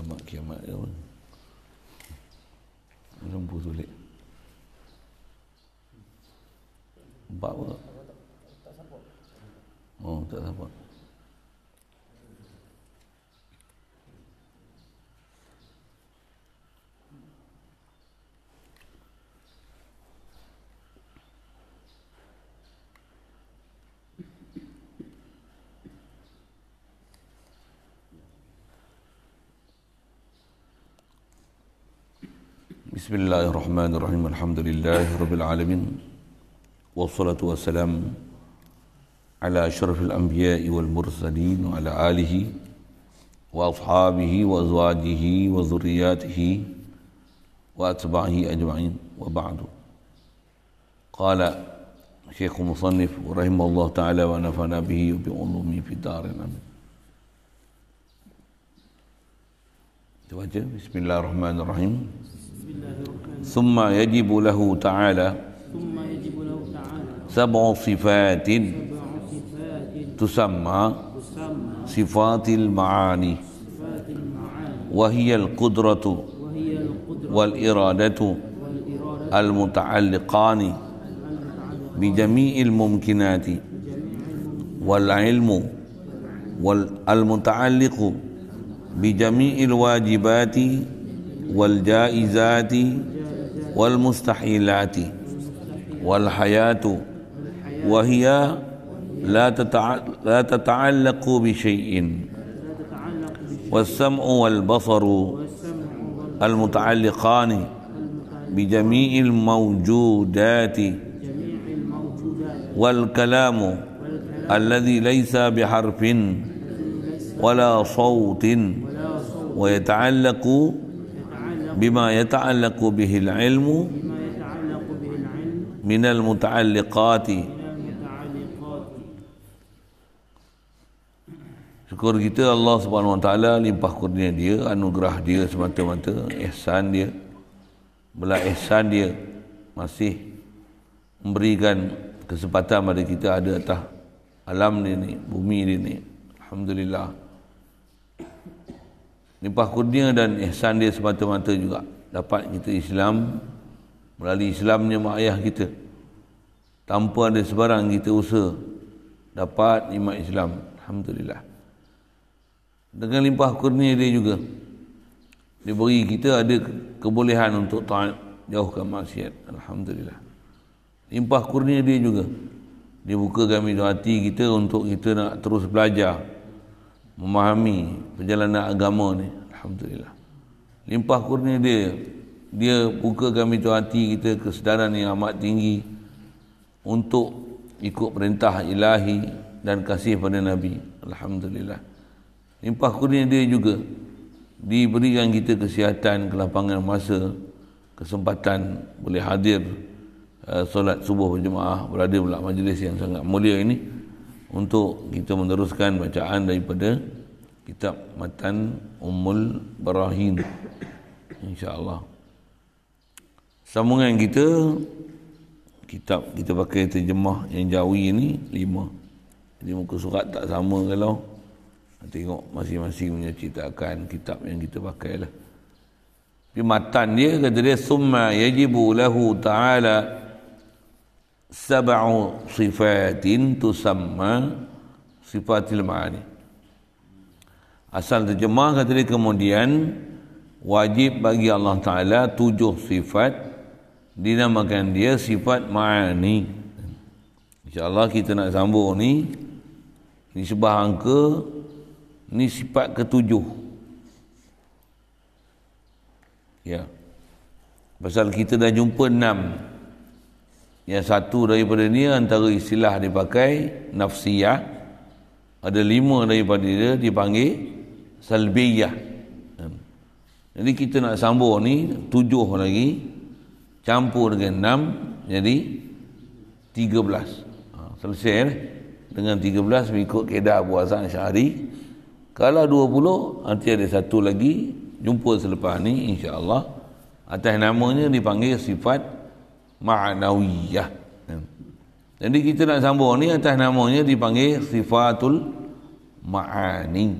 alamat kiamat ke apa Rembu tulik Bawa Oh tak support بسم الله الرحمن الرحيم الحمد لله رب العالمين والصلاة والسلام على أشرف الأنبياء والمرسلين وعلى آله وأصحابه وأزواجه وذرياته وأتباعه أجمعين وبعد قال شيخ مصنف رحمه الله تعالى ونفعنا به وبعلومه في الأمين بسم الله الرحمن الرحيم ثم يجب له تعالى سبع صفات تسمى صفات المعاني وهي القدرة والإرادة المتعلقان بجميع الممكنات والعلم المتعلق بجميع الواجبات والجائزات والمستحيلات والحياة وهي لا لا تتعلق بشيء والسمع والبصر المتعلقان بجميع الموجودات والكلام الذي ليس بحرف ولا صوت ويتعلق بما يتعلق به العلم من المتعلقات Syukur kita Allah Subhanahu Wa Taala limpah kurnia dia, anugerah dia semata-mata, ihsan dia. Bila ihsan dia masih memberikan kesempatan pada kita ada atas alam ini, bumi ini. Alhamdulillah limpah kurnia dan ihsan dia semata-mata juga dapat kita Islam melalui Islamnya mak ayah kita tanpa ada sebarang kita usaha dapat iman Islam Alhamdulillah dengan limpah kurnia dia juga dia beri kita ada kebolehan untuk taat jauhkan maksiat Alhamdulillah limpah kurnia dia juga dia buka kami hati kita untuk kita nak terus belajar memahami perjalanan agama ni Alhamdulillah limpah kurnia dia dia buka kami tu hati kita kesedaran yang amat tinggi untuk ikut perintah ilahi dan kasih pada Nabi Alhamdulillah limpah kurnia dia juga diberikan kita kesihatan, kelapangan masa kesempatan boleh hadir uh, solat subuh berjemaah berada pula majlis yang sangat mulia ini untuk kita meneruskan bacaan daripada kitab matan Ummul Barahin insya-Allah sambungan kita kitab kita pakai terjemah yang jawi ni lima jadi muka surat tak sama kalau tengok masing-masing punya menceritakan kitab yang kita pakai lah tapi matan dia kata dia summa yajibu lahu ta'ala sab'u sifatin tusamma sifatil ma'ani asal terjemah kata dia kemudian wajib bagi Allah Ta'ala tujuh sifat dinamakan dia sifat ma'ani insyaAllah kita nak sambung ni ni sebuah angka ni sifat ketujuh ya pasal kita dah jumpa enam yang satu daripada ni antara istilah dipakai nafsiyah. Ada lima daripada dia dipanggil salbiyah. Hmm. Jadi kita nak sambung ni tujuh lagi campur dengan enam jadi tiga belas. Ha, selesai eh? dengan tiga belas mengikut kedah puasan syahri. Kalau dua puluh nanti ada satu lagi jumpa selepas ni insyaAllah. Atas namanya dipanggil sifat ma'nawiyah. Jadi kita nak sambung ni atas namanya dipanggil sifatul ma'ani.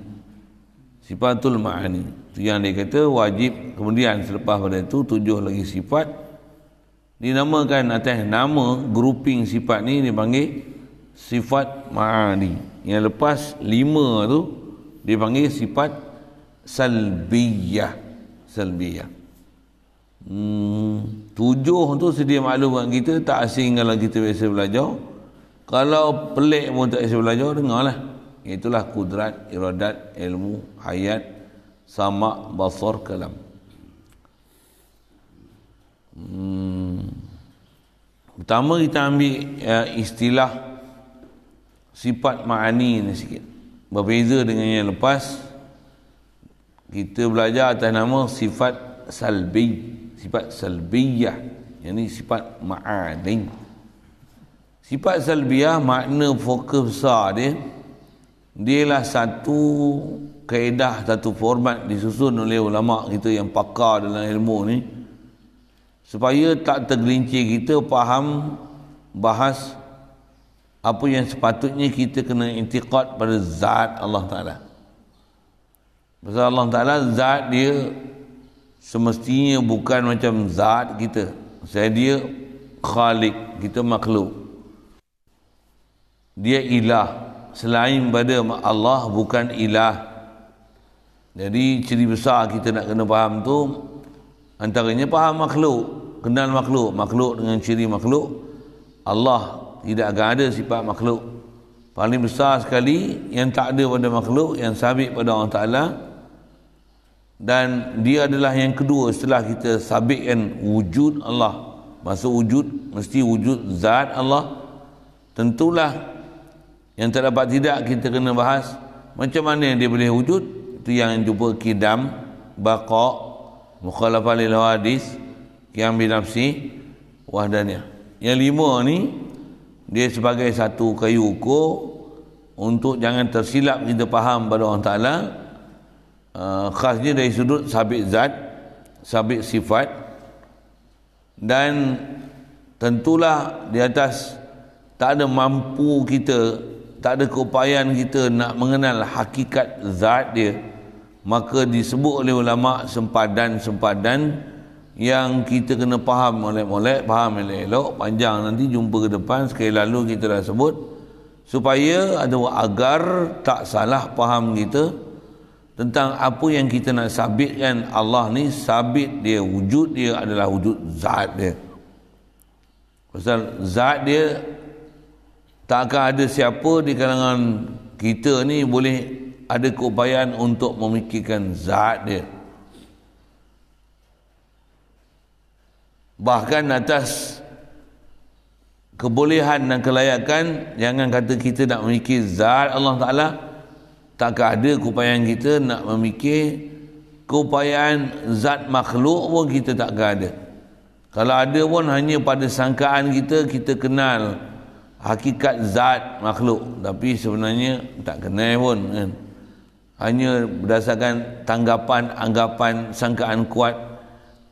Sifatul ma'ani. Itu yang dia kata wajib kemudian selepas pada itu tujuh lagi sifat dinamakan atas nama grouping sifat ni dipanggil sifat ma'ani. Yang lepas lima tu dipanggil sifat salbiyah. Salbiyah hmm, tujuh tu sedia maklumat kita tak asing kalau kita biasa belajar kalau pelik pun tak biasa belajar dengarlah itulah kudrat iradat ilmu hayat sama basar kalam hmm. pertama kita ambil uh, istilah sifat ma'ani ni sikit berbeza dengan yang lepas kita belajar atas nama sifat salbi sifat salbiyah yang ini sifat ma'adin sifat salbiyah makna fokus besar dia dia lah satu kaedah satu format disusun oleh ulama kita yang pakar dalam ilmu ni supaya tak tergelincir kita faham bahas apa yang sepatutnya kita kena intiqad pada zat Allah Ta'ala pasal Allah Ta'ala zat dia semestinya bukan macam zat kita saya dia khalik kita makhluk dia ilah selain pada Allah bukan ilah jadi ciri besar kita nak kena faham tu antaranya faham makhluk kenal makhluk makhluk dengan ciri makhluk Allah tidak akan ada sifat makhluk paling besar sekali yang tak ada pada makhluk yang sabit pada Allah Ta'ala dan dia adalah yang kedua setelah kita sabitkan wujud Allah masa wujud mesti wujud zat Allah tentulah yang tak dapat tidak kita kena bahas macam mana yang dia boleh wujud itu yang jumpa kidam baqa mukhalafah lil hadis yang bi nafsi wahdanya yang lima ni dia sebagai satu kayu ukur untuk jangan tersilap kita faham pada Allah Ta'ala uh, khasnya dari sudut sabit zat sabit sifat dan tentulah di atas tak ada mampu kita tak ada keupayaan kita nak mengenal hakikat zat dia maka disebut oleh ulama sempadan-sempadan yang kita kena faham molek-molek faham elok-elok panjang nanti jumpa ke depan sekali lalu kita dah sebut supaya atau agar tak salah faham kita tentang apa yang kita nak sabitkan Allah ni sabit dia wujud dia adalah wujud zat dia pasal zat dia tak akan ada siapa di kalangan kita ni boleh ada keupayaan untuk memikirkan zat dia bahkan atas kebolehan dan kelayakan jangan kata kita nak memikir zat Allah Ta'ala Allah Ta'ala tak ada keupayaan kita nak memikir keupayaan zat makhluk pun kita tak ada kalau ada pun hanya pada sangkaan kita kita kenal hakikat zat makhluk tapi sebenarnya tak kenal pun kan hanya berdasarkan tanggapan anggapan sangkaan kuat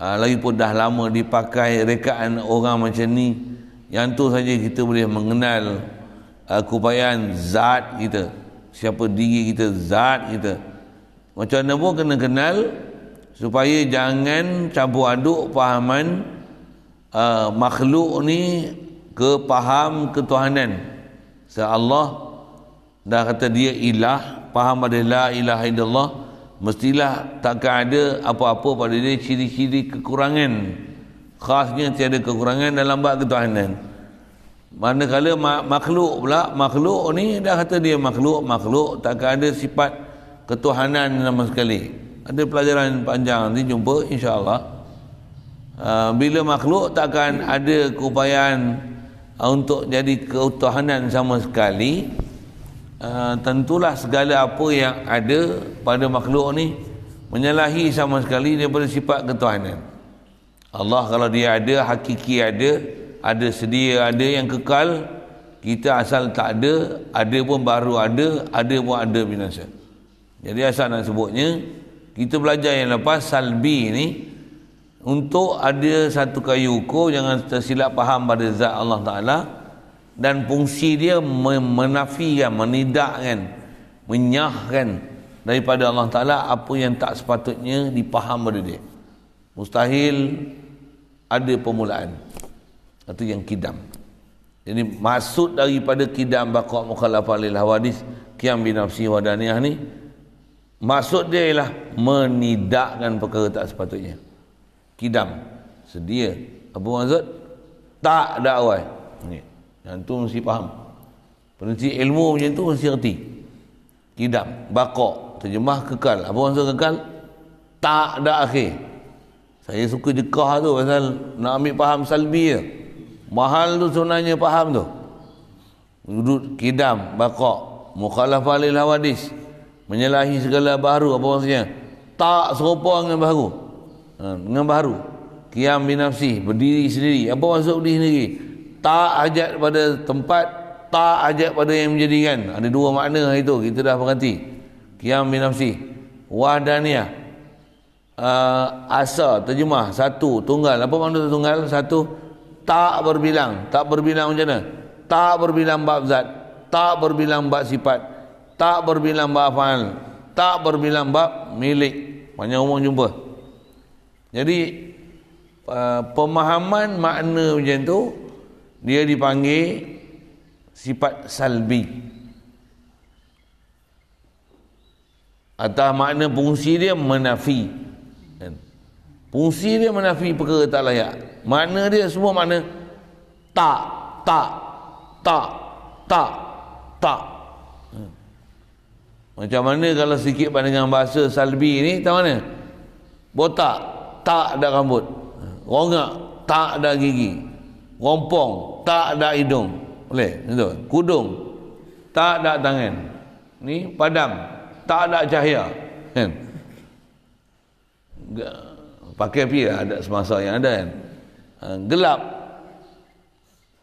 ah, lagi pun dah lama dipakai rekaan orang macam ni yang tu saja kita boleh mengenal ah, keupayaan zat kita siapa diri kita, zat kita. Macam mana pun kena kenal supaya jangan campur aduk pahaman uh, makhluk ni kepaham ketuhanan. Se Allah dah kata dia ilah, paham pada la ilaha illallah, mestilah takkan ada apa-apa pada dia ciri-ciri kekurangan. Khasnya tiada kekurangan dalam bab ketuhanan. Manakala makhluk pula, makhluk ni dah kata dia makhluk, makhluk tak ada sifat ketuhanan sama sekali. Ada pelajaran panjang nanti jumpa insyaallah ah, bila makhluk takkan ada keupayaan ah, untuk jadi ketuhanan sama sekali, ah, tentulah segala apa yang ada pada makhluk ni menyalahi sama sekali daripada sifat ketuhanan. Allah kalau dia ada, hakiki ada, ada sedia ada yang kekal kita asal tak ada ada pun baru ada ada pun ada binasa jadi asal nak sebutnya kita belajar yang lepas salbi ni untuk ada satu kayu ko jangan tersilap faham pada zat Allah Ta'ala dan fungsi dia menafikan, menidakkan menyahkan daripada Allah Ta'ala apa yang tak sepatutnya dipaham pada dia mustahil ada permulaan itu yang kidam. Jadi maksud daripada kidam baqa' mukhalafah lil hawadis qiyam bi nafsi wa daniyah ni maksud dia ialah menidakkan perkara tak sepatutnya. Kidam sedia Abu Mazud tak dakwah. Ni. Yang tu mesti faham. Prinsip ilmu macam tu mesti reti. Kidam baqa' terjemah kekal. Abu Mazud kekal tak ada akhir. Saya suka dekah tu pasal nak ambil faham salbi je. Mahal tu sunahnya faham tu. Wudud kidam, bakok, mukhalafah lil hawadis. Menyalahi segala baru apa maksudnya? Tak serupa dengan baru. Ha, dengan baru. Qiyam binafsi, berdiri sendiri. Apa maksud berdiri sendiri? Tak ajak pada tempat, tak ajak pada yang menjadikan. Ada dua makna hari itu, kita dah perhati. Qiyam binafsi. Wahdaniyah. Uh, ah, asa terjemah satu tunggal apa maksud tunggal satu tak berbilang tak berbilang macam mana tak berbilang bab zat tak berbilang bab sifat tak berbilang bab afal tak berbilang bab milik banyak orang jumpa jadi uh, pemahaman makna macam tu dia dipanggil sifat salbi atau makna fungsi dia menafi kan? fungsi dia menafi perkara tak layak mana dia semua mana? Tak, tak, tak, tak, tak. Hmm. Macam mana kalau sikit pandangan bahasa salbi ni, tak mana? Botak, tak ada rambut. Hmm. Rongak, tak ada gigi. Rompong, tak ada hidung. Boleh? Itu. Kudung, tak ada tangan. Ni padam, tak ada cahaya. Kan? Pakai pi lah, ada semasa yang ada kan. Ha, gelap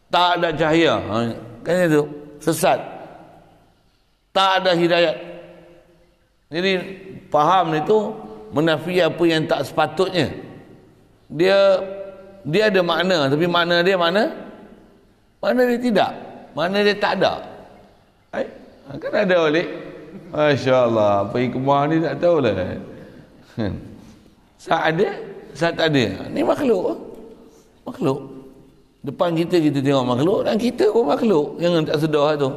tak ada cahaya ha, kan itu sesat tak ada hidayat jadi faham itu menafi apa yang tak sepatutnya dia dia ada makna tapi makna dia mana mana dia tidak mana dia tak ada eh? Ha, kan ada oleh Masya Allah apa hikmah ni tak tahulah saat ada saat tak ada ni makhluk makhluk depan kita kita tengok makhluk dan kita pun makhluk jangan tak sedar lah tu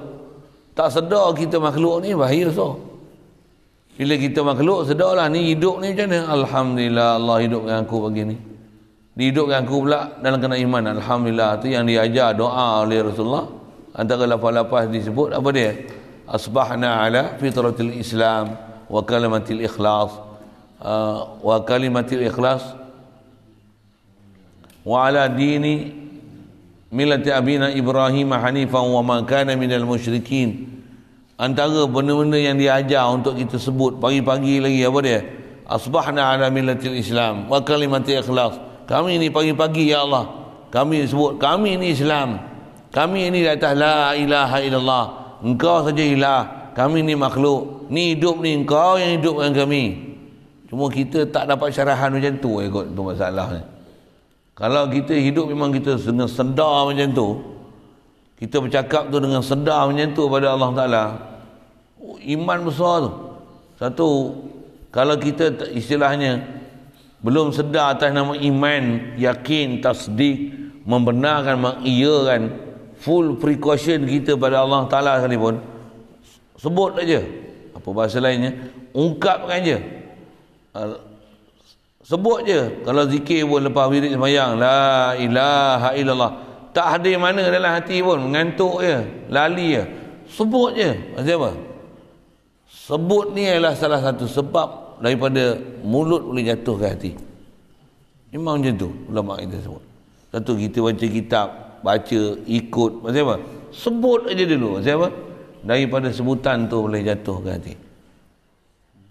tak sedar kita makhluk ni bahaya so bila kita makhluk sedar lah ni hidup ni macam mana Alhamdulillah Allah hidup dengan aku begini dia hidup dengan aku pula dalam kena iman Alhamdulillah tu yang diajar doa oleh Rasulullah antara lafaz lapas disebut apa dia asbahna ala fitratil islam wa kalimatil ikhlas uh, wa kalimatil ikhlas wa ala dini millati abina ibrahim hanifan wa ma kana minal musyrikin antara benda-benda yang diajar untuk kita sebut pagi-pagi lagi apa dia asbahna ala millati islam wa kalimati ikhlas kami ni pagi-pagi ya Allah kami sebut kami ni islam kami ni di atas la ilaha illallah engkau saja ilah kami ni makhluk ni hidup ni engkau yang hidup hidupkan kami cuma kita tak dapat syarahan macam tu eh kot tu masalahnya eh. Kalau kita hidup memang kita dengan sedar macam tu Kita bercakap tu dengan sedar macam tu pada Allah Ta'ala oh, Iman besar tu Satu Kalau kita istilahnya Belum sedar atas nama iman Yakin, tasdik Membenarkan, mengiyakan Full precaution kita pada Allah Ta'ala sekalipun Sebut saja Apa bahasa lainnya Ungkapkan saja ah, Sebut je. Kalau zikir pun lepas wirid semayang. La ilaha illallah. Tak ada mana dalam hati pun. Mengantuk je. Lali je. Sebut je. Maksudnya apa? Sebut ni adalah salah satu sebab daripada mulut boleh jatuh ke hati. Memang macam tu. Ulama kita sebut. Satu kita baca kitab. Baca, ikut. Maksudnya apa? Sebut aja dulu. Maksudnya apa? Daripada sebutan tu boleh jatuh ke hati.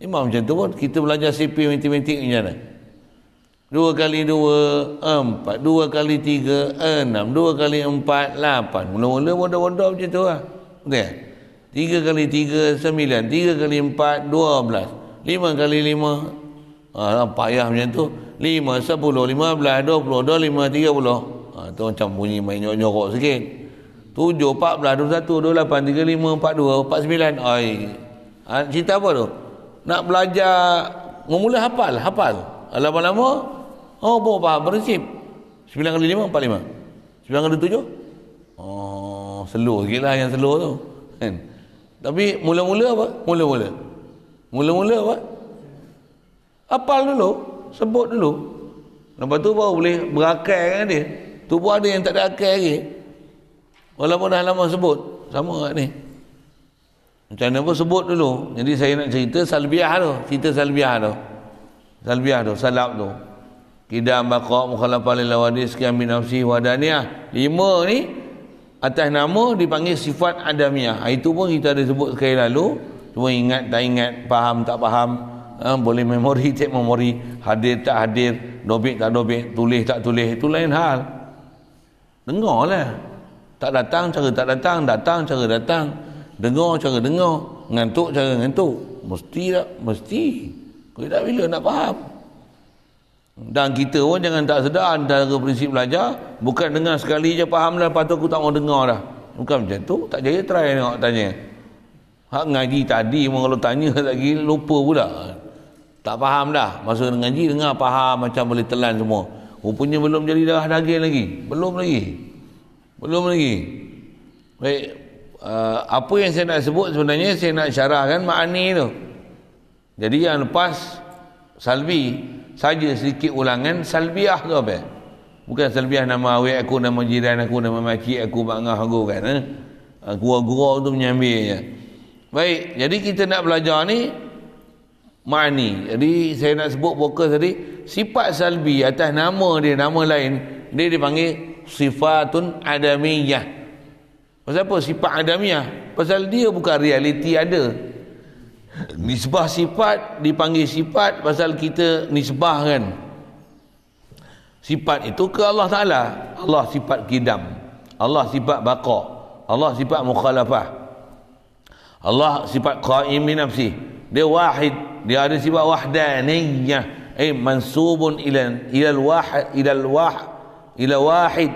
Memang macam tu pun. Kita belajar CP matematik macam mana? Dua kali dua, empat. Dua kali tiga, enam. Dua kali empat, lapan. Mula-mula bodoh-bodoh macam tu lah. Okay. Tiga kali tiga, sembilan. Tiga kali empat, dua belas. Lima kali lima, ha, payah macam tu. Lima, sepuluh, lima belas, dua puluh, dua lima, tiga puluh. Ha, tu macam bunyi main nyok-nyokok sikit. Tujuh, empat belas, dua satu, dua lapan, tiga lima, empat dua, empat sembilan. Ay. Ah, ha, cerita apa tu? Nak belajar, memula hafal, hafal. Lama-lama, Oh, bo faham prinsip. 9 kali 5 45. 9 kali 7 Oh, slow sikitlah yang slow tu. Kan? Tapi mula-mula apa? Mula-mula. Mula-mula apa? Apal dulu, sebut dulu. Lepas tu baru boleh berakal kan dia. Tu pun ada yang tak ada akal lagi. Walaupun dah lama sebut, sama kat ni. Macam mana pun sebut dulu. Jadi saya nak cerita salbiah tu. Cerita salbiah tu. Salbiah tu, salab tu. Kidam baqa mukhalafah lil wadis kam min nafsi wa daniyah. Lima ni atas nama dipanggil sifat adamiah. Ah, itu pun kita ada sebut sekali lalu. Cuma ingat tak ingat, faham tak faham. Ha, boleh memori tak memori, hadir tak hadir, dobit tak dobit, tulis tak tulis, itu lain hal. Dengarlah. Tak datang cara tak datang, datang cara datang. Dengar cara dengar, ngantuk cara ngantuk. Mesti tak, mesti. Kau tak bila nak faham. Dan kita pun jangan tak sedar antara prinsip belajar bukan dengar sekali je faham dah lepas tu aku tak mau dengar dah. Bukan macam tu, tak jaya try nak tanya. Hak ngaji tadi pun kalau tanya lagi lupa pula. Tak faham dah. masuk dengan ngaji dengar faham macam boleh telan semua. Rupanya belum jadi darah daging lagi. Belum lagi. Belum lagi. Baik. Uh, apa yang saya nak sebut sebenarnya saya nak syarahkan makna tu. Jadi yang lepas salbi saja sedikit ulangan salbiah tu apa bukan salbiah nama awet aku nama jiran aku nama makcik aku mak ngah aku kan eh? Ah, gua gurau tu menyambil je baik jadi kita nak belajar ni mani jadi saya nak sebut fokus tadi sifat salbi atas nama dia nama lain dia dipanggil sifatun adamiyah pasal apa sifat adamiyah pasal dia bukan realiti ada Nisbah sifat dipanggil sifat pasal kita nisbah kan. Sifat itu ke Allah Ta'ala. Allah sifat kidam. Allah sifat baqa. Allah sifat mukhalafah. Allah sifat qa'im bin nafsi. Dia wahid. Dia ada sifat wahdaniyah. Eh, mansubun ilan. Ilal wahid. Ilal wahid. Ilal wahid.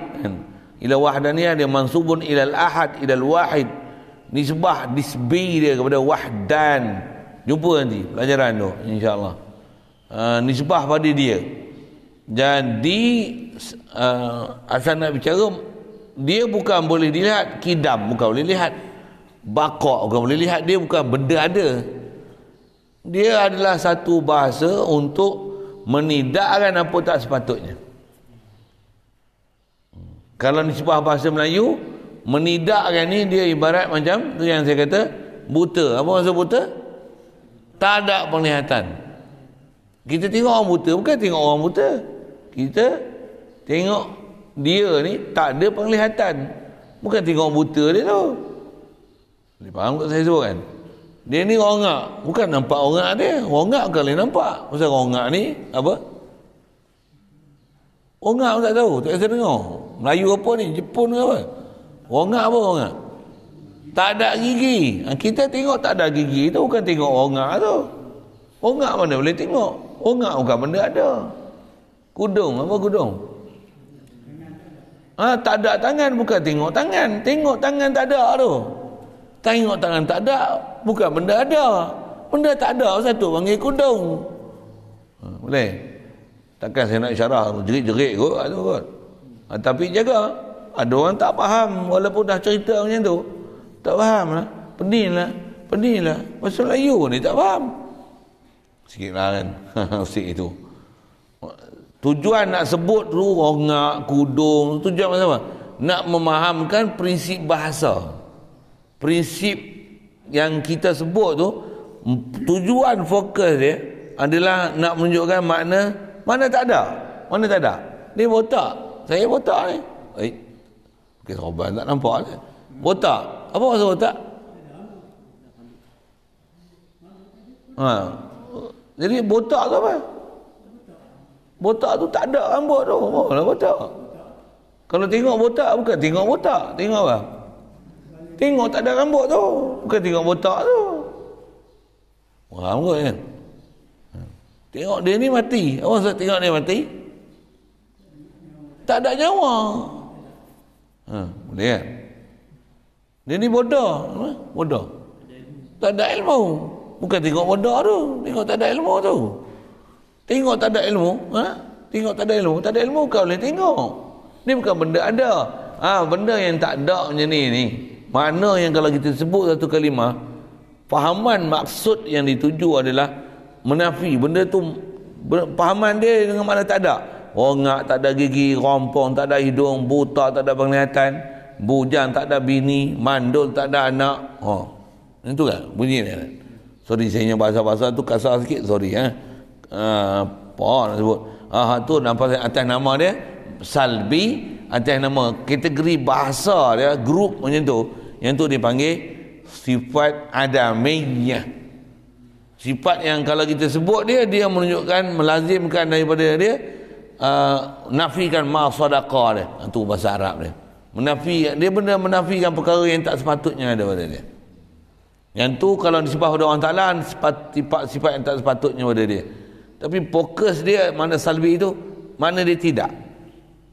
Ilal wahdaniyah dia mansubun ilal ahad. Ilal wahid. Nisbah disbi dia kepada Wahdan jumpa nanti pelajaran tu insyaallah uh, nisbah pada dia jadi uh, ah, asal nak bicara dia bukan boleh dilihat kidam bukan boleh lihat bakok bukan boleh lihat dia bukan benda ada dia adalah satu bahasa untuk menidakkan apa tak sepatutnya kalau nisbah bahasa Melayu menidakkan ni dia ibarat macam tu yang saya kata buta apa maksud buta tak ada penglihatan. Kita tengok orang buta, bukan tengok orang buta. Kita tengok dia ni tak ada penglihatan. Bukan tengok orang buta dia tu. Dia faham tak saya sebut kan? Dia ni rongak. Bukan nampak rongak dia. Rongak bukan boleh nampak. Pasal rongak ni, apa? Rongak tak tahu. Tak saya dengar. Melayu apa ni? Jepun ke apa? Rongak apa rongak? Tak ada gigi. Ah, kita tengok tak ada gigi tu bukan tengok ongak tu. Ongak mana boleh tengok? Ongak bukan benda ada. Kudung apa kudung? Ah ha, tak ada tangan bukan tengok tangan. Tengok tangan tak ada tu. Tengok tangan tak ada bukan benda ada. Benda tak ada satu panggil kudung. Ha, boleh. Takkan saya nak syarah jerit-jerit kot tu kot. Ha, tapi jaga. Ada orang tak faham walaupun dah cerita macam tu. Tak faham lah. Pedih lah. Pedih lah. Pasal layu ni tak faham. Sikit lah kan. Sikit itu. Tujuan nak sebut tu rongak, kudung. Tujuan macam apa? Nak memahamkan prinsip bahasa. Prinsip yang kita sebut tu. Tujuan fokus dia adalah nak menunjukkan makna. Mana tak ada. Mana tak ada. Ni botak. Saya botak ni. Eh. Okay, Roban tak nampak lah. Botak. Apa maksud botak? Ha. Jadi botak tu apa? Botak tu tak ada rambut tu. Oh, lah botak. Kalau tengok botak bukan tengok botak, tengok apa? Tengok tak ada rambut tu, bukan tengok botak tu. Rambut kan. Ha. Tengok dia ni mati. Apa maksud tengok dia mati? Tak ada nyawa. Ha, boleh kan? Ya? Dia ni bodoh. Bodoh. Tak ada ilmu. Bukan tengok bodoh tu. Tengok tak ada ilmu tu. Tengok tak ada ilmu. Ha? Tengok tak ada ilmu. Tak ada ilmu kau boleh tengok. Ni bukan benda ada. Ha, benda yang tak ada macam ni. ni. Mana yang kalau kita sebut satu kalimah. Fahaman maksud yang dituju adalah. Menafi. Benda tu. pahaman dia dengan mana tak ada. Rongak, tak ada gigi, rompong, tak ada hidung, buta, tak ada penglihatan bujang tak ada bini, mandul tak ada anak. Ha. Itu kan bunyi dia. Sorry saya punya bahasa-bahasa tu kasar sikit, sorry eh. apa ah, nak sebut? Ah ha, tu nampak saya atas nama dia Salbi atas nama kategori bahasa dia group macam tu yang tu dipanggil sifat adamiyah. Sifat yang kalau kita sebut dia dia menunjukkan melazimkan daripada dia uh, nafikan ma sadaqah dia. Itu ah, bahasa Arab dia menafi dia benda menafikan perkara yang tak sepatutnya ada pada dia yang tu kalau disebabkan oleh Allah Ta'ala sifat, sifat yang tak sepatutnya pada dia tapi fokus dia mana salbi itu mana dia tidak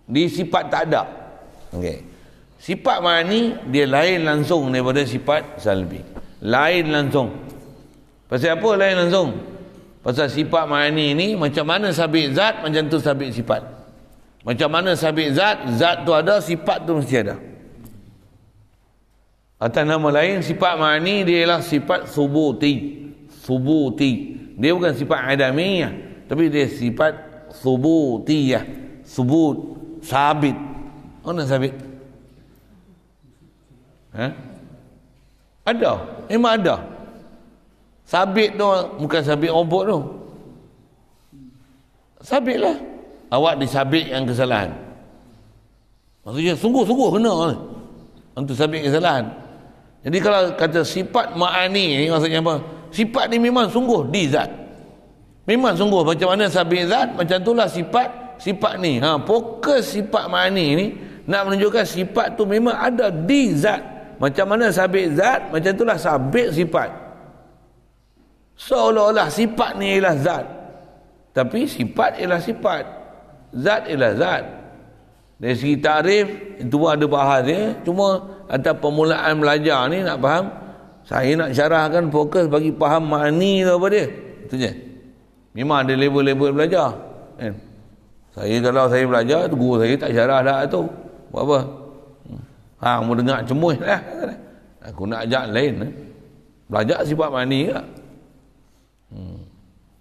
di sifat tak ada Okey. sifat mana mani dia lain langsung daripada sifat salbi lain langsung pasal apa lain langsung pasal sifat mana ni macam mana sabit zat macam tu sabit sifat macam mana sabit zat, zat tu ada, sifat tu mesti ada. Atau nama lain, sifat ma'ani dia ialah sifat subuti. Subuti. Dia bukan sifat adamiyah. Tapi dia sifat subutiyah. Subut. Sabit. Mana sabit? Ha? Ada. Memang ada. Sabit tu bukan sabit robot tu. Sabit lah awak disabit yang kesalahan maksudnya sungguh-sungguh kena eh, untuk sabit kesalahan jadi kalau kata sifat ma'ani ni maksudnya apa sifat ni memang sungguh di zat memang sungguh macam mana sabit zat macam itulah sifat sifat ni ha, fokus sifat ma'ani ni nak menunjukkan sifat tu memang ada di zat macam mana sabit zat macam itulah sabit sifat seolah-olah sifat ni ialah zat tapi sifat ialah sifat zat ialah zat dari segi tarif itu ada bahas dia cuma atas permulaan belajar ni nak faham saya nak syarahkan fokus bagi faham makni tu apa dia itu je memang ada level-level belajar kan saya kalau saya belajar tu guru saya tak syarah dah tu buat apa hmm. ha mau dengar cemuh lah aku nak ajak lain eh. belajar sifat makni ke hmm.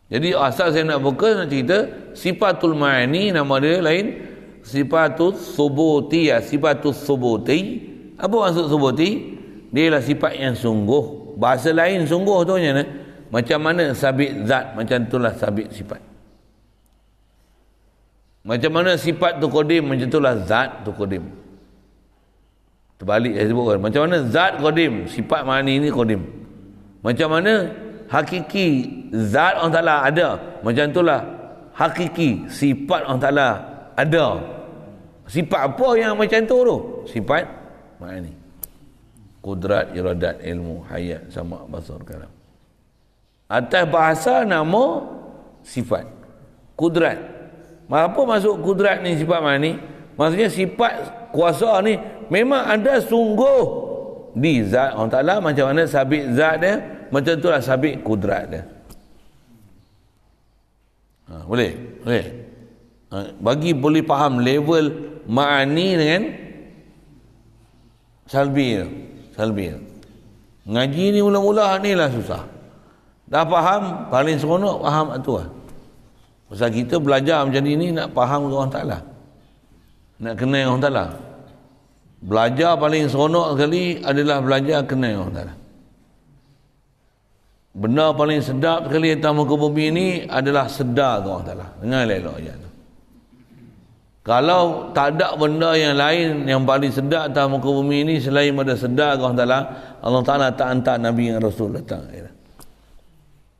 Jadi asal saya nak fokus nak cerita sifatul ma'ani nama dia lain sifatul subuti ya sifatul subuti. Apa maksud subuti? Dia lah sifat yang sungguh. Bahasa lain sungguh tu nya. Macam mana sabit zat macam itulah sabit sifat. Macam mana sifat tu kodim macam itulah zat tu kodim. Terbalik saya sebut. Macam mana zat kodim, sifat ma'ani ni kodim. Macam mana hakiki zat Allah Ta'ala ada macam itulah hakiki sifat Allah Ta'ala ada sifat apa yang macam tu tu sifat makna ni kudrat iradat ilmu hayat sama basar kalam atas bahasa nama sifat kudrat apa masuk kudrat ni sifat makna ni maksudnya sifat kuasa ni memang ada sungguh di zat Allah Ta'ala macam mana sabit zat dia macam itulah sabit kudrat dia. Ha, boleh? Boleh? Ha, bagi boleh faham level ma'ani dengan salbi dia. Salbi dia. Ngaji ni mula-mula ni lah susah. Dah faham, paling seronok faham tu lah. Sebab kita belajar macam ni nak faham ke orang ta'ala. Nak kenal orang ta'ala. Belajar paling seronok sekali adalah belajar kenal orang ta'ala benda paling sedap sekali atas muka bumi ini adalah sedar tu Allah Ta'ala. Dengar lelok ayat tu. Kalau tak ada benda yang lain yang paling sedap atas muka bumi ini selain pada sedar Allah Ta'ala, Allah Ta'ala tak hantar Nabi dan Rasul datang.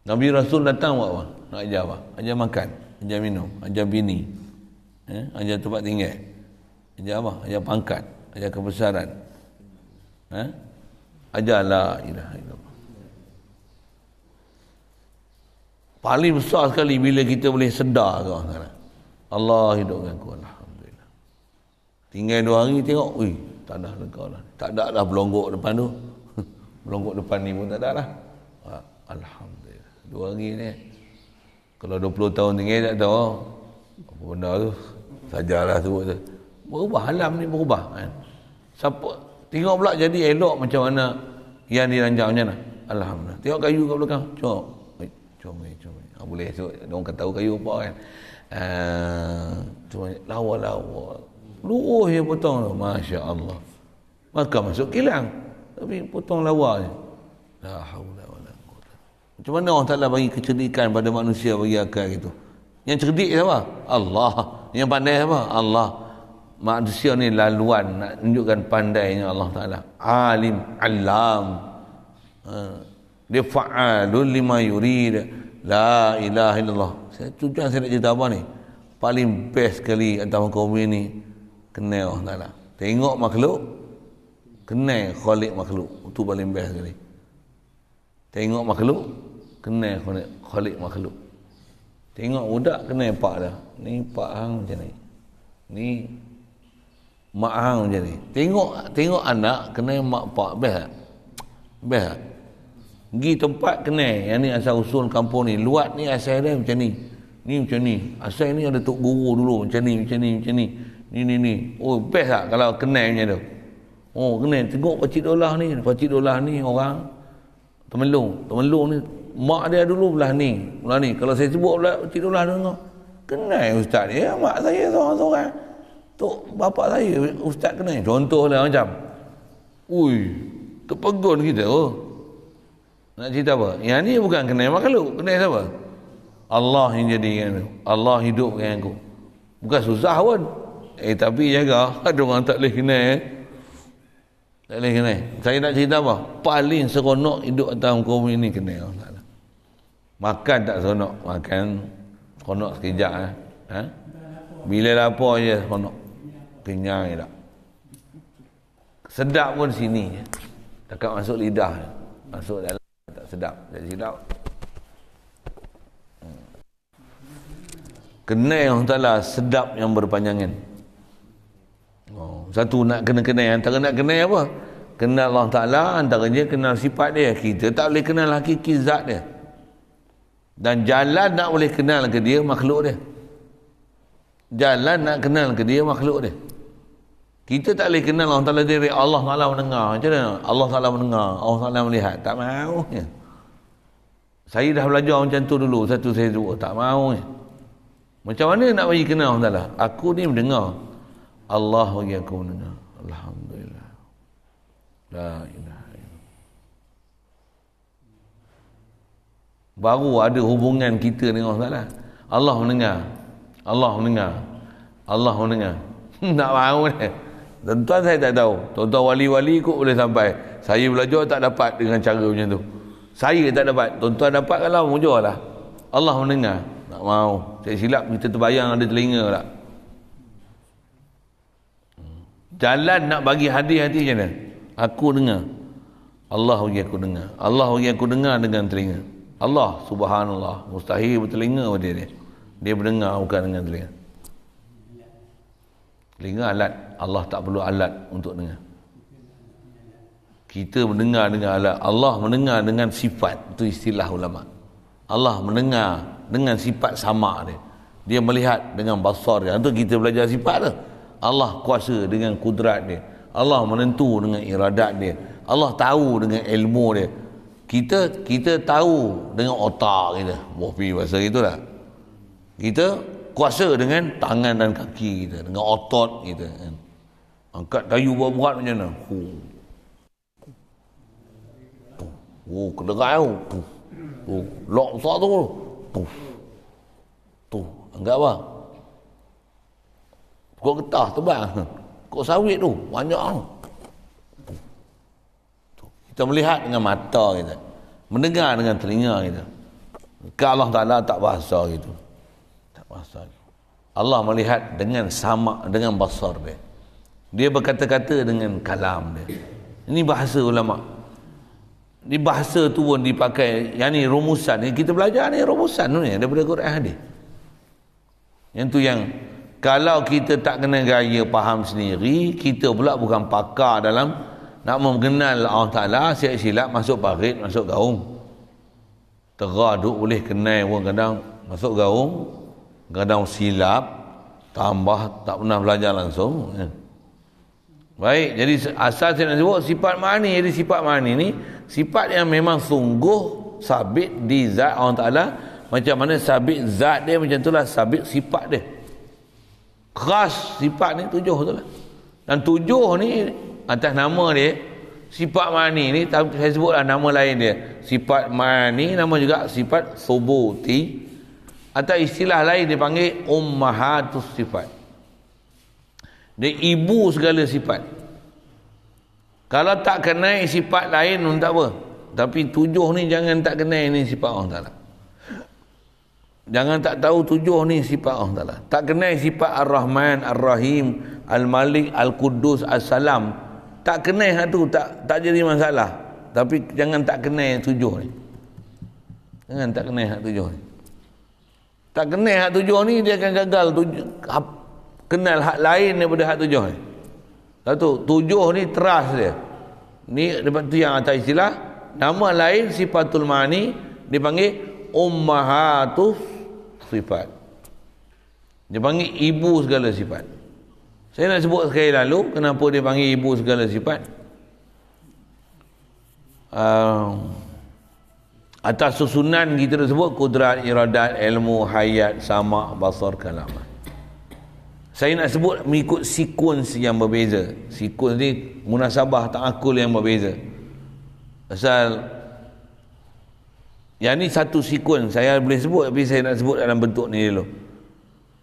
Nabi Rasul datang buat apa? Nak ajar apa? Ajar makan, ajar minum, ajar bini, eh? ajar tempat tinggal. Ajar apa? Ajar pangkat, ajar kebesaran. Eh? Ajarlah ilah ilah. Paling besar sekali bila kita boleh sedar tuan Allah hidupkan aku Alhamdulillah. Tinggal dua hari tengok, wih, tak ada lega lah. Tak ada lah belonggok depan tu. belonggok depan ni pun tak ada lah. Ha, Alhamdulillah. Dua hari ni, kalau 20 tahun tinggal tak tahu, apa benda tu, sajalah tu. Berubah, alam ni berubah kan. Siapa, tengok pula jadi elok macam mana yang diranjang macam mana. Alhamdulillah. Tengok kayu kat belakang, cok. Cok, cok boleh so, orang kata kayu apa kan ah, cuma lawa-lawa luruh je potong tu Masya Allah maka masuk kilang tapi potong lawa je la hawla wa la quwwata macam mana Allah Taala bagi kecerdikan pada manusia bagi akal gitu yang cerdik siapa Allah yang pandai siapa Allah manusia ni laluan nak tunjukkan pandainya Allah Taala alim alam uh, dia fa'alul lima yurid La ilaha illallah. Saya tujuan saya nak cerita apa ni? Paling best sekali antara kaum ini kenal Allah Taala. Tengok makhluk kenal khalik makhluk. Itu paling best sekali. Tengok makhluk kenal khalik, khalik makhluk. Tengok budak kenal pak dah. Ni pak hang macam ni. Ni mak hang macam ni. Tengok tengok anak kenal mak pak best. Best pergi tempat kena yang ni asal usul kampung ni luat ni asal dia macam ni ni macam ni asal ni ada tok guru dulu macam ni macam ni macam ni ni ni ni oh best tak kalau kena macam tu oh kena tengok pakcik dolah ni pakcik dolah ni orang temelung temelung ni mak dia dulu belah ni belah ni kalau saya sebut belah pakcik dolah dengar kenal ustaz ni ya, mak saya seorang-seorang tok bapak saya ustaz kena, contoh contohlah macam ui terpegun kita oh nak cerita apa? Yang ni bukan kena makhluk. Kena siapa? Allah yang jadi aku. Allah hidup aku. Bukan susah pun. Eh tapi jaga. Ada orang tak boleh kena. Eh. Tak boleh kena. Saya nak cerita apa? Paling seronok hidup atas hukum ini kena. Allah. Makan tak seronok. Makan seronok sekejap. Eh. Ha? Bila lapar je seronok. Kenyang je tak. Sedap pun sini. takkan masuk lidah. Masuk dalam sedap tak silap hmm. kenai Allah Ta'ala sedap yang berpanjangan oh, satu nak kena yang tak nak kenai apa kenal Allah Ta'ala antaranya kenal sifat dia kita tak boleh kenal hakiki zat dia dan jalan nak boleh kenal ke dia makhluk dia jalan nak kenal ke dia makhluk dia kita tak boleh kenal Allah Ta'ala dia Allah Ta'ala mendengar macam mana Allah Ta'ala mendengar Allah Ta'ala melihat tak mahu ya saya dah belajar macam tu dulu satu saya sebut tak mahu macam mana nak bagi kenal Allah Ta'ala aku ni mendengar Allah bagi aku mendengar Alhamdulillah La ilaha illallah baru ada hubungan kita dengan Allah Ta'ala Allah mendengar Allah mendengar Allah mendengar tak mahu ni tuan saya tak tahu tuan wali-wali kok boleh sampai saya belajar tak dapat dengan cara macam tu saya tak dapat tuan-tuan dapat kalau mujur lah Allah mendengar tak mau saya silap kita terbayang ada telinga tak jalan nak bagi hadiah hati macam mana aku dengar Allah bagi aku dengar Allah bagi aku dengar dengan telinga Allah subhanallah mustahil bertelinga pada dia dia berdengar bukan dengan telinga telinga alat Allah tak perlu alat untuk dengar kita mendengar dengan alat Allah mendengar dengan sifat itu istilah ulama Allah mendengar dengan sifat sama dia dia melihat dengan basar dia itu kita belajar sifat dia Allah kuasa dengan kudrat dia Allah menentu dengan iradat dia Allah tahu dengan ilmu dia kita kita tahu dengan otak kita wafi bahasa itulah kita kuasa dengan tangan dan kaki kita dengan otot kita kan. angkat kayu buat-buat macam mana huh. Oh, kena kau. Puh. Oh, lock besar tu. Puh. Tu, anggap apa? Kau getah tu bang. Kau sawit tu, banyak ah. Kita melihat dengan mata kita. Mendengar dengan telinga kita. Ke Allah Ta'ala tak bahasa gitu. Tak bahasa Allah melihat dengan sama dengan basar dia. Dia berkata-kata dengan kalam dia. Ini bahasa ulama'. Di bahasa tu pun dipakai yang ni rumusan ni kita belajar ni rumusan tu ni daripada Quran hadis yang tu yang kalau kita tak kena gaya faham sendiri kita pula bukan pakar dalam nak mengenal Allah Ta'ala siap silap masuk parit masuk gaum terah duk boleh kenal pun kadang masuk gaum kadang silap tambah tak pernah belajar langsung Baik, jadi asal saya nak sebut sifat mani. Jadi sifat mani ni, sifat yang memang sungguh sabit di zat Allah Ta'ala. Macam mana sabit zat dia, macam itulah sabit sifat dia. Keras sifat ni tujuh tu lah. Dan tujuh ni atas nama dia, sifat mani ni, saya sebutlah nama lain dia. Sifat mani, nama juga sifat subuti. Atau istilah lain dipanggil panggil ummahatus sifat. Dia ibu segala sifat. Kalau tak kenai sifat lain pun tak apa. Tapi tujuh ni jangan tak kenai ni sifat Allah Ta'ala. Jangan tak tahu tujuh ni sifat Allah Ta'ala. Tak kenai sifat Ar-Rahman, Ar-Rahim, Al-Malik, Al-Quddus, Al-Salam. Tak kenai satu, tak tak jadi masalah. Tapi jangan tak kenai tujuh ni. Jangan tak kenai hak tujuh ni. Tak kenai hak tujuh ni, dia akan gagal. Tujuh, kenal hak lain daripada hak tujuh ni. Satu, tujuh ni teras dia. Ni depan tu yang atas istilah nama lain sifatul mani dipanggil ummahatus sifat. Dia panggil ibu segala sifat. Saya nak sebut sekali lalu kenapa dia panggil ibu segala sifat. Um, atas susunan kita sebut kudrat, iradat, ilmu, hayat, sama, basar, kalamat saya nak sebut mengikut sequence yang berbeza sequence ni munasabah ta'akul yang berbeza Asal, yang ni satu sequence saya boleh sebut tapi saya nak sebut dalam bentuk ni dulu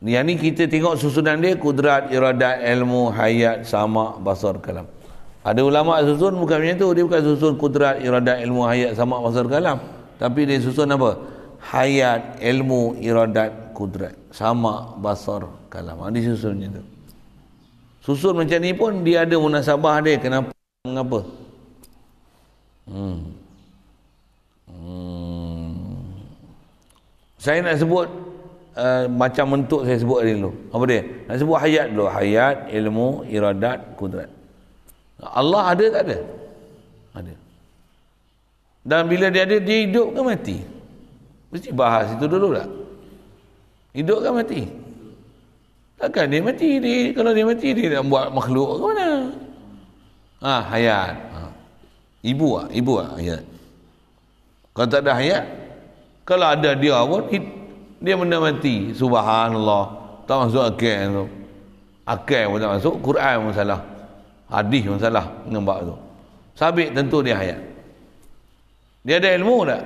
yang ni kita tengok susunan dia kudrat, iradat, ilmu, hayat, sama, basar, kalam ada ulama susun bukan macam tu dia bukan susun kudrat, iradat, ilmu, hayat, sama, basar, kalam tapi dia susun apa? hayat, ilmu, iradat, kudrat sama basar kalam ha, susunnya tu susun macam ni pun dia ada munasabah dia kenapa mengapa hmm. hmm. saya nak sebut uh, macam mentuk saya sebut tadi dulu apa dia nak sebut hayat dulu hayat ilmu iradat kudrat Allah ada tak ada ada dan bila dia ada dia hidup ke mati mesti bahas itu dulu tak lah. Hidup kan mati? Takkan dia mati? ni kalau dia mati, dia nak buat makhluk ke mana? Ha, hayat. Ha. Ibu ah ibu ah hayat. Kalau tak ada hayat, kalau ada dia pun, dia benda mati. Subhanallah. Tak masuk akal tu. Akal pun tak masuk, Quran pun salah. Hadis pun salah nampak tu. Sabit tentu dia hayat. Dia ada ilmu tak?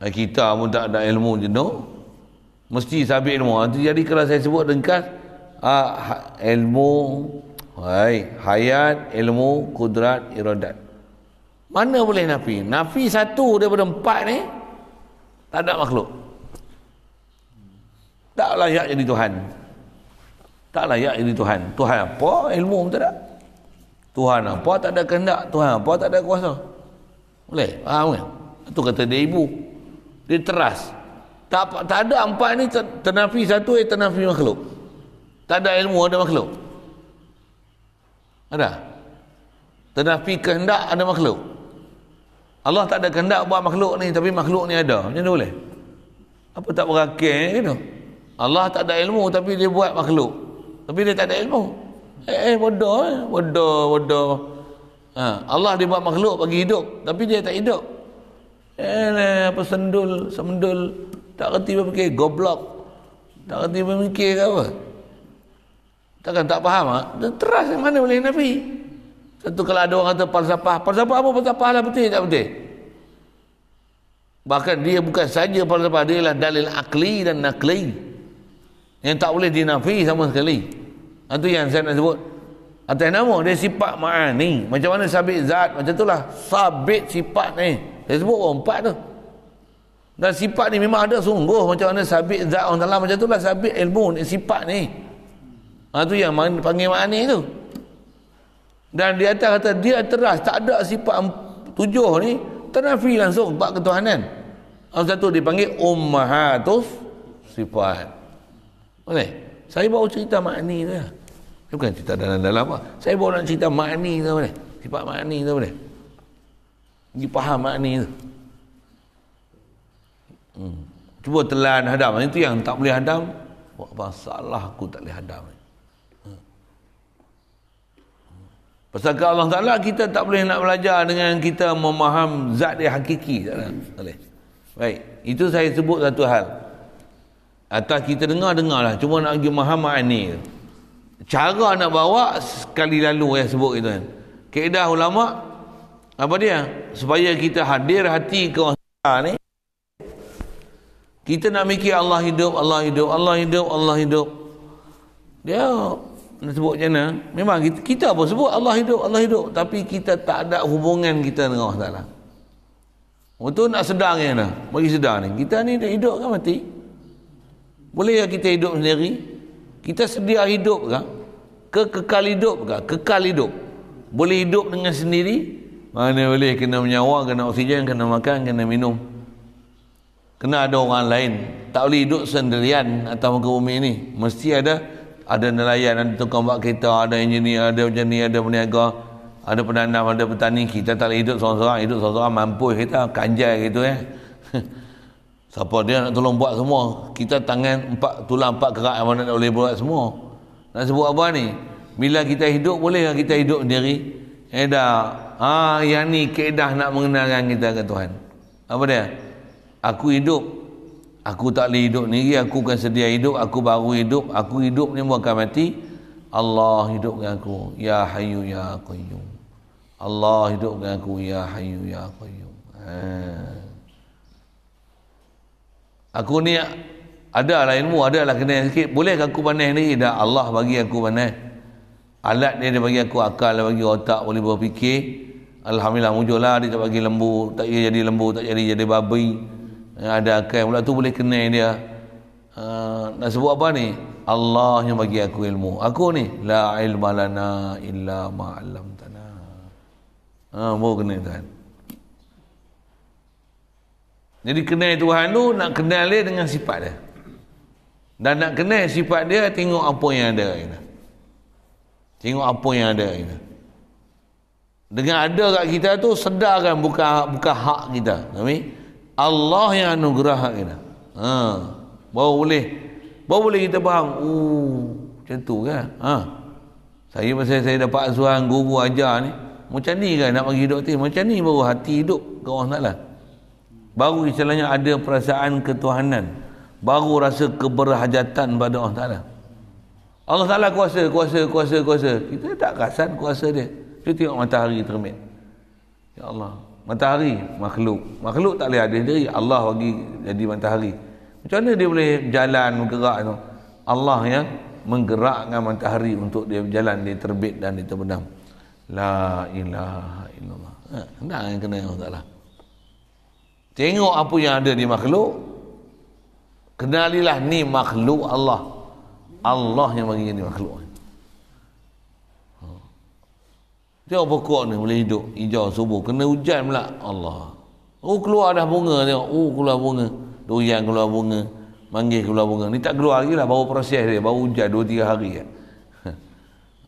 Ha, kita pun tak ada ilmu jenuh. You know? mesti sabit ilmu ah, nanti jadi kalau saya sebut ringkas uh, ilmu hai, hayat ilmu kudrat iradat mana boleh nafi nafi satu daripada empat ni tak ada makhluk tak layak jadi Tuhan tak layak jadi Tuhan Tuhan apa ilmu pun tak ada Tuhan apa tak ada kehendak Tuhan apa tak ada kuasa boleh faham kan itu kata dia ibu dia teras tak, tak ada empat ni tenafi satu eh tenafi makhluk tak ada ilmu ada makhluk ada tenafi kehendak ada makhluk Allah tak ada kehendak buat makhluk ni tapi makhluk ni ada macam mana boleh apa tak berakil ni eh, gitu Allah tak ada ilmu tapi dia buat makhluk tapi dia tak ada ilmu eh, eh bodoh eh bodoh bodoh ha, Allah dia buat makhluk bagi hidup tapi dia tak hidup eh, eh apa sendul semendul, semendul. Tak reti berfikir goblok. Tak reti berfikir ke apa? Takkan tak faham ah? Ha? Teras yang mana boleh nafi? Satu kalau ada orang kata falsafah, falsafah apa falsafah lah betul tak betul? Bahkan dia bukan saja falsafah, dia ialah dalil akli dan nakli. Yang tak boleh dinafi sama sekali. Itu ah, yang saya nak sebut. Atas nama dia sifat ma'ani. Macam mana sabit zat, macam itulah. Sabit sifat ni. Saya sebut orang empat tu. Dan sifat ni memang ada sungguh macam mana sabit zat Allah Taala macam itulah sabit ilmu ni sifat ni. Ha tu yang man, panggil makna tu. Dan di atas kata dia teras tak ada sifat tujuh ni terafi langsung bab ketuhanan. Yang satu dipanggil ummahatus sifat. Boleh. Saya bawa cerita makna tu. Saya lah. bukan cerita dalam dalam apa. Saya bawa nak cerita makna tu boleh. Sifat makna tu boleh. Dia faham makna tu. Hmm. Cuba telan hadam. Itu yang tak boleh hadam. Buat masalah aku tak boleh hadam. Hmm. Pasal ke Allah Ta'ala kita tak boleh nak belajar dengan kita memaham zat dia hakiki. Tak boleh. Baik. Itu saya sebut satu hal. Atas kita dengar-dengarlah. Cuma nak pergi memahamkan ni. Cara nak bawa sekali lalu saya sebut itu kan. Keedah ulama' apa dia? Supaya kita hadir hati ke orang Ta'ala ni. Kita nak mikir Allah hidup, Allah hidup, Allah hidup, Allah hidup. Dia nak sebut macam mana? Memang kita, kita pun sebut Allah hidup, Allah hidup. Tapi kita tak ada hubungan kita dengan Allah Ta'ala. Untuk nak sedang yang mana? Bagi sedang ni. Kita ni dah hidup kan mati? Boleh ya kita hidup sendiri? Kita sedia hidup kan? Ke kekal hidup kan? Kekal hidup. Boleh hidup dengan sendiri? Mana boleh kena menyawa, kena oksigen, kena makan, kena minum kena ada orang lain tak boleh hidup sendirian atau muka bumi ni mesti ada ada nelayan ada tukang buat kereta ada engineer ada macam ada peniaga ada penanam ada petani kita tak boleh hidup seorang-seorang hidup seorang-seorang mampu kita kanjai gitu eh siapa dia nak tolong buat semua kita tangan empat tulang empat kerak yang mana nak boleh buat semua nak sebut apa ni bila kita hidup boleh kita hidup sendiri eh dah ha, yang ni keedah nak mengenalkan kita ke Tuhan apa dia aku hidup aku tak boleh hidup sendiri aku kan sedia hidup aku baru hidup aku hidup ni bukan mati Allah hidupkan aku ya hayu ya qayyum Allah hidupkan aku ya hayu ya qayyum ha. aku ni ada lah ilmu ada lah kena sikit boleh aku pandai ni dah Allah bagi aku pandai alat dia dia bagi aku akal dia bagi otak boleh berfikir Alhamdulillah mujur lah dia tak bagi lembu tak jadi lembu tak jadi jadi babi yang eh, ada akal pula tu boleh kenal dia uh, nak sebut apa ni Allah yang bagi aku ilmu aku ni la ilma lana illa ma 'allamtana ha uh, mau kenal tuhan jadi kenal tuhan tu nak kenal dia dengan sifat dia dan nak kenal sifat dia tengok apa yang ada ini tengok apa yang ada ini dengan ada kat kita tu sedarkan bukan bukan hak kita kami okay? Allah yang anugerah hak kita. Ha. Baru boleh. Baru boleh kita faham. Uh, macam tu kan. Ha. Saya masa saya dapat asuhan guru ajar ni. Macam ni kan nak bagi hidup hati. Macam ni baru hati hidup. ke allah taala, Baru istilahnya ada perasaan ketuhanan. Baru rasa keberhajatan pada Allah Ta'ala. Allah Ta'ala kuasa, kuasa, kuasa, kuasa. Kita tak kasan kuasa dia. Kita tengok matahari terbit, Ya Allah matahari makhluk makhluk tak boleh ada diri Allah bagi jadi matahari macam mana dia boleh jalan bergerak tu Allah yang menggerakkan matahari untuk dia berjalan dia terbit dan dia terbenam la ilaha illallah hendak ha, yang kena ya Allah Ta'ala tengok apa yang ada di makhluk kenalilah ni makhluk Allah Allah yang bagi ni makhluk ni Tengok pokok ni boleh hidup hijau subur, Kena hujan pula. Allah. Oh keluar dah bunga tengok. Oh keluar bunga. Durian keluar bunga. Manggis keluar bunga. Ni tak keluar lagi lah. Baru proses dia. Baru hujan 2-3 hari. Ya.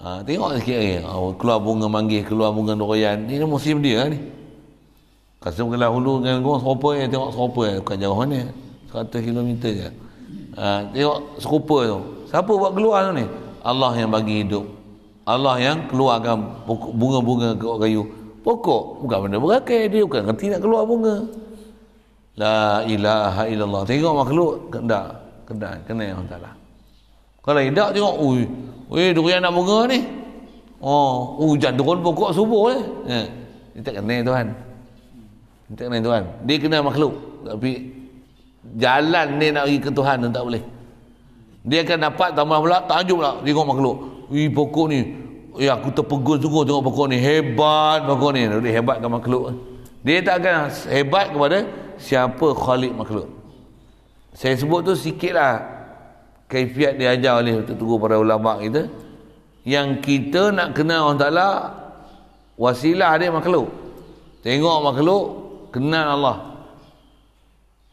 Ha, tengok sikit lagi. Oh, keluar bunga manggis. Keluar bunga durian. Ini musim dia lah ni. Kasih ke hulu dengan gua serupa ya. Tengok serupa ya. Bukan jauh mana. 100 km je. Ha, tengok serupa tu. Siapa buat keluar tu ni? Allah yang bagi hidup. Allah yang keluarkan bunga-bunga ke kayu. Pokok bukan benda berakai dia bukan kerti nak keluar bunga. La ilaha illallah. Tengok makhluk kendak, kendak, kena yang Taala. Kalau tidak tengok, ui, ui durian nak bunga ni. Oh, hujan turun pokok subuh eh. eh. Dia tak kena Tuhan. Dia tak kena Tuhan. Dia kena makhluk. Tapi jalan ni nak pergi ke Tuhan tak boleh. Dia akan dapat tambah pula tajuk pula tengok makhluk. Ih, pokok ni Ya aku terpegun sungguh tengok pokok ni Hebat pokok ni Dia hebat ke makhluk Dia tak akan hebat kepada Siapa khalik makhluk Saya sebut tu sikit lah Kaifiat diajar oleh Tertuguh para ulama kita Yang kita nak kenal Allah Ta'ala Wasilah dia makhluk Tengok makhluk Kenal Allah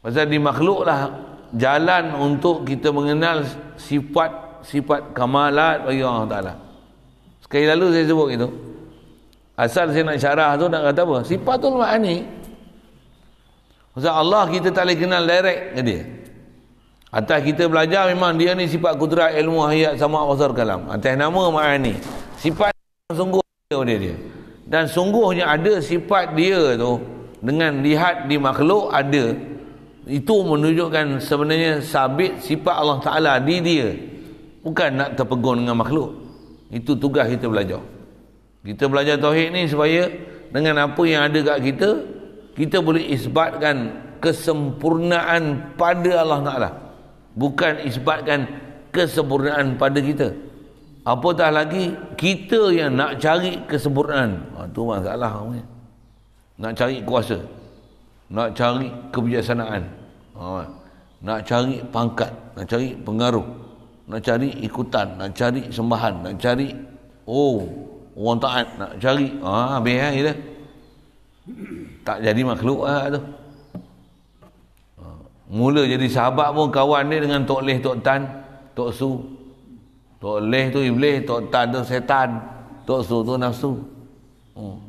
Pasal di makhluk lah Jalan untuk kita mengenal Sifat sifat kamalat bagi Allah Ta'ala sekali lalu saya sebut itu asal saya nak syarah tu nak kata apa sifatul ma'ani Maksud Allah kita tak boleh kenal direct ke dia atas kita belajar memang dia ni sifat kudrat ilmu hayat sama wazar kalam atas nama ma'ani sifat sungguh dia, dia dan sungguhnya ada sifat dia tu dengan lihat di makhluk ada itu menunjukkan sebenarnya sabit sifat Allah Ta'ala di dia bukan nak terpegun dengan makhluk itu tugas kita belajar kita belajar tauhid ni supaya dengan apa yang ada kat kita kita boleh isbatkan kesempurnaan pada Allah lah. bukan isbatkan kesempurnaan pada kita apatah lagi kita yang nak cari kesempurnaan ha, tu masalah ni. nak cari kuasa nak cari kebijaksanaan ha, nak cari pangkat nak cari pengaruh nak cari ikutan, nak cari sembahan, nak cari oh orang taat nak cari ah habis eh, dia. tak jadi makhluk ah tu ha, mula jadi sahabat pun kawan dia dengan tok leh tok tan tok su tok leh tu iblis tok tan tu setan tok su tu nafsu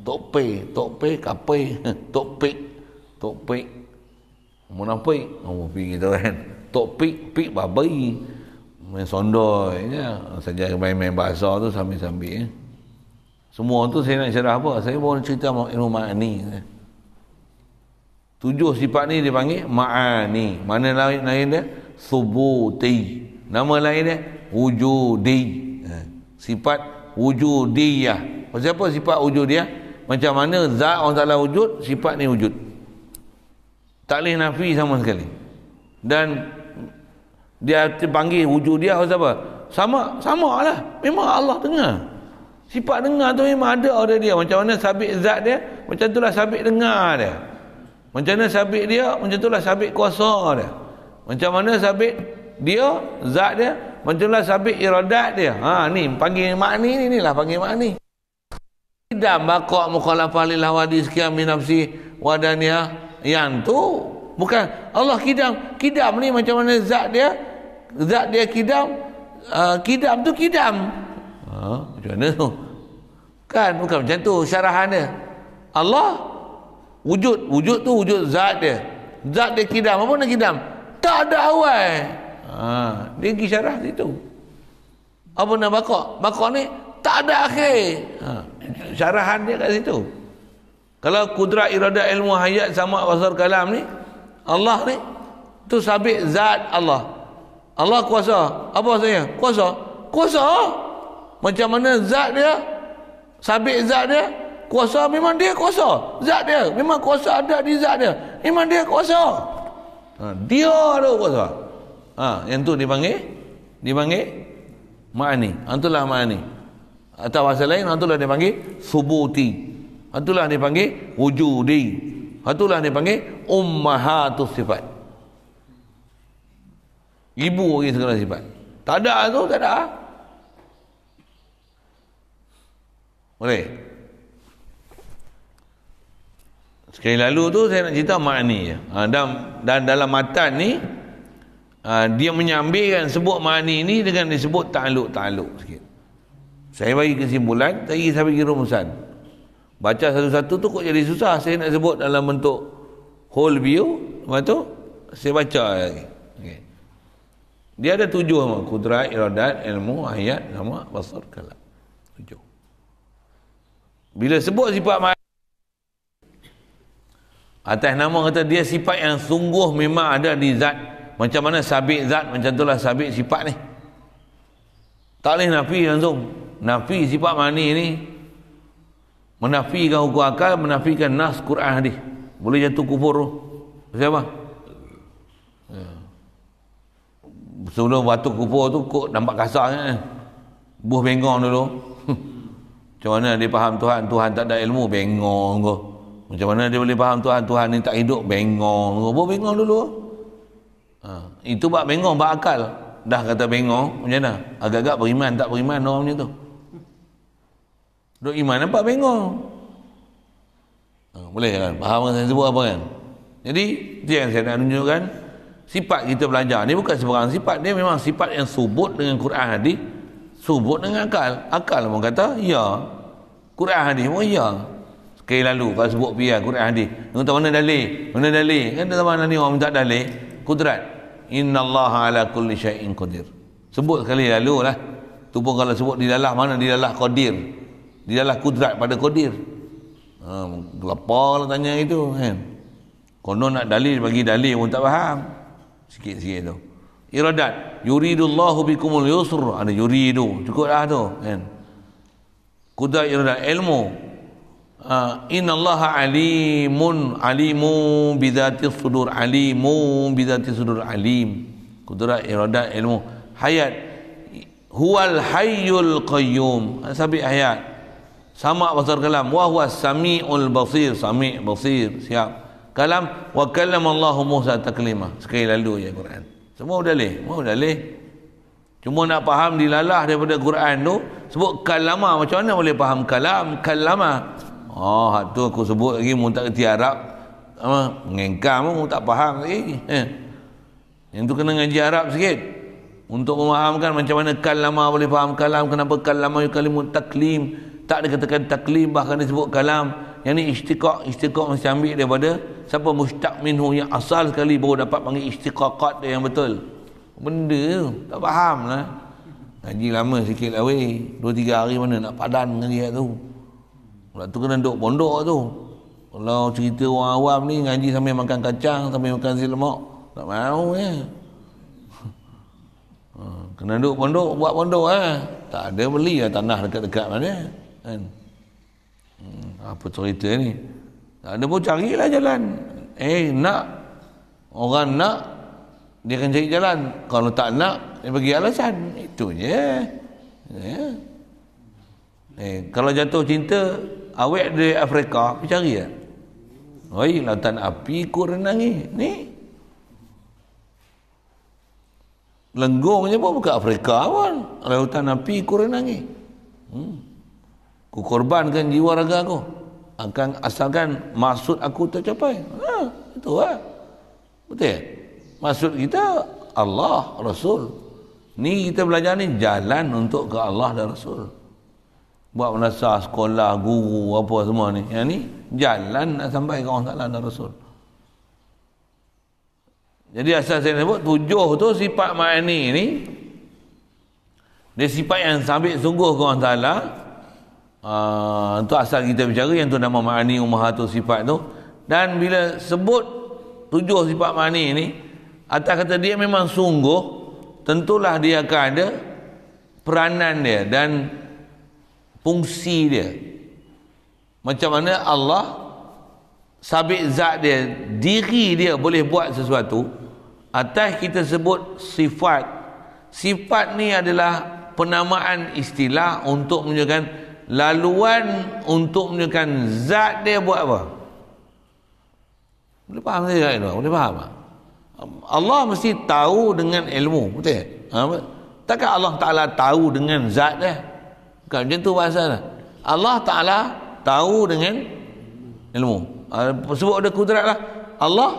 tok pe tok pe kape tok pe tok pe munafik oh pi gitu kan tok pe pe babai main sondoi ya. saja main-main bahasa tu sambil-sambil ya. semua tu saya nak cerah apa saya pun cerita mau ilmu ma'ani ya. tujuh sifat ni dipanggil ma'ani mana lain lain dia subuti nama lain dia wujudi ya. sifat wujudiyah macam apa sifat wujudiyah macam mana zat orang taklah wujud sifat ni wujud tak boleh nafi sama sekali dan dia panggil wujud dia atau apa sama sama lah memang Allah dengar sifat dengar tu memang ada ada dia macam mana sabit zat dia macam itulah sabit dengar dia macam mana sabit dia macam itulah sabit kuasa dia macam mana sabit dia zat dia macam itulah sabit iradat dia ha ni panggil makni ni lah panggil makni tidak baqa mukhalafah lil hawadis kiam min nafsi yang tu bukan Allah kidam kidam ni macam mana zat dia zat dia kidam uh, kidam tu kidam ha, macam mana tu kan bukan macam tu syarahan dia Allah wujud wujud tu wujud zat dia zat dia kidam apa nak kidam tak ada awal ha, dia pergi syarah situ apa nak bakar bakar ni tak ada akhir ha, syarahan dia kat situ kalau kudrat irada ilmu hayat sama wasar kalam ni Allah ni tu sabit zat Allah. Allah kuasa. Apa maksudnya? Kuasa. Kuasa. Macam mana zat dia? Sabit zat dia? Kuasa memang dia kuasa. Zat dia. Memang kuasa ada di zat dia. Memang dia kuasa. Ha, dia ada kuasa. Ha, yang tu dipanggil? Dipanggil? Ma'ani. antulah ha, ma'ani. Atau bahasa lain, antulah dipanggil? Subuti. antulah dipanggil? Wujudi. Itulah dia panggil ummahatus sifat. Ibu orang segala sifat. Tak ada tu, tak ada. Boleh. Sekali lalu tu saya nak cerita makni je. Ha, dan, dan dalam matan ni ha, dia menyambingkan sebut makni ni dengan disebut takluk-takluk sikit. Saya bagi kesimpulan, saya bagi rumusan baca satu-satu tu kok jadi susah saya nak sebut dalam bentuk whole view lepas tu saya baca lagi okay. dia ada tujuh sama kudrat iradat ilmu ayat nama, basar kalam tujuh bila sebut sifat mahal atas nama kata dia sifat yang sungguh memang ada di zat macam mana sabit zat macam itulah sabit sifat ni tak boleh nafi langsung nafi sifat mani ni menafikan hukum akal menafikan nas Quran hadis boleh jatuh kufur tu siapa ya. sebelum batu kufur tu kok nampak kasar kan eh? buh bengong dulu macam mana dia faham Tuhan Tuhan tak ada ilmu bengong kau macam mana dia boleh faham Tuhan Tuhan ni tak hidup bengong kau buh bengong dulu ha. itu buat bengong buat akal dah kata bengong macam mana agak-agak beriman tak beriman orang macam tu Duduk iman nampak bengong. Ah, boleh kan? Faham kan saya sebut apa kan? Jadi, itu yang saya nak tunjukkan. Sifat kita belajar. Ini bukan sebarang sifat. Dia memang sifat yang subut dengan Quran hadis. Subut dengan akal. Akal pun kata, ya. Quran hadis pun ya. Sekali lalu, kalau sebut pihak kan, Quran hadis. Kata mana dalih? Mana dalih? Kan zaman ni orang minta dalih. Kudrat. Inna Allah ala kulli syai'in qadir. Sebut sekali lalu lah. Itu pun kalau sebut di dalam mana? Di dalam qadir dialah kudrat pada kodir ha, lepas lah tanya itu kan konon nak dalil bagi dalil pun tak faham sikit-sikit tu iradat yuridullahu bikumul yusur ada ha, yuridu cukup lah tu kan kudrat iradat ilmu ha, inna allaha alimun alimu bidhati sudur alimu bidhati sudur alim kudrat iradat ilmu hayat huwal hayyul qayyum ha, sabi ayat sama bahasa kalam wa huwa sami'ul basir sami' basir siap kalam wa kallam Allah Musa taklima sekali lalu ya Quran semua sudah leh semua sudah leh cuma nak faham dilalah daripada Quran tu sebut kalama macam mana boleh faham kalam kalama oh hatu aku sebut lagi mu tak reti Arab apa mengengkam mu tak faham lagi eh. yang tu kena ngaji Arab sikit untuk memahamkan macam mana kalama boleh faham kalam kenapa kalama yukalimu taklim taklim tak dikatakan taklim bahkan disebut kalam yang ni istiqaq istiqaq mesti ambil daripada siapa mustaq minhu yang asal sekali baru dapat panggil istiqaqat dia yang betul benda tak faham lah ngaji lama sikit lah weh dua tiga hari mana nak padan dengan dia tu waktu kena duduk pondok tu kalau cerita orang awam ni ngaji sambil makan kacang sambil makan si lemak tak mau ya eh. kena duduk pondok buat pondok eh. tak ada beli lah tanah dekat-dekat mana kan? Hmm, apa cerita ni tak ada pun carilah jalan eh nak orang nak dia akan cari jalan kalau tak nak dia bagi alasan itu je yeah. eh, kalau jatuh cinta awek dari Afrika pergi cari ya? oi lautan api ku renangi ni lenggongnya pun bukan Afrika awal lautan api ku renangi hmm ku korbankan jiwa raga aku akan asalkan maksud aku tercapai ha, itu lah betul maksud kita Allah Rasul ni kita belajar ni jalan untuk ke Allah dan Rasul buat penasar sekolah guru apa semua ni yang ni jalan nak sampai ke Allah dan Rasul jadi asal saya sebut tujuh tu sifat ma'ani ni dia sifat yang sambil sungguh ke Allah itu ah, asal kita bicara yang tu nama ma'ani umahatul sifat tu dan bila sebut tujuh sifat ma'ani ni atas kata dia memang sungguh tentulah dia akan ada peranan dia dan fungsi dia macam mana Allah sabit zat dia diri dia boleh buat sesuatu atas kita sebut sifat sifat ni adalah penamaan istilah untuk menunjukkan laluan untuk menunjukkan zat dia buat apa boleh faham saya kan boleh faham tak Allah mesti tahu dengan ilmu betul tak ha? takkan Allah Ta'ala tahu dengan zat dia bukan macam tu bahasa dia Allah Ta'ala tahu dengan ilmu ha, sebab ada kudrat lah Allah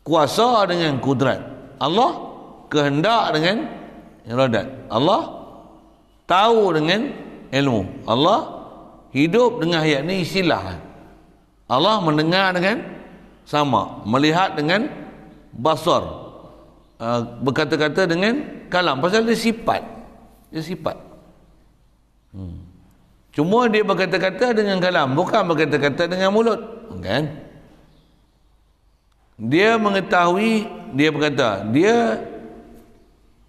kuasa dengan kudrat Allah kehendak dengan iradat Allah tahu dengan ilmu Allah hidup dengan ayat ni istilah Allah mendengar dengan sama melihat dengan basar ah, berkata-kata dengan kalam pasal dia sifat dia sifat hmm. cuma dia berkata-kata dengan kalam bukan berkata-kata dengan mulut kan dia mengetahui dia berkata dia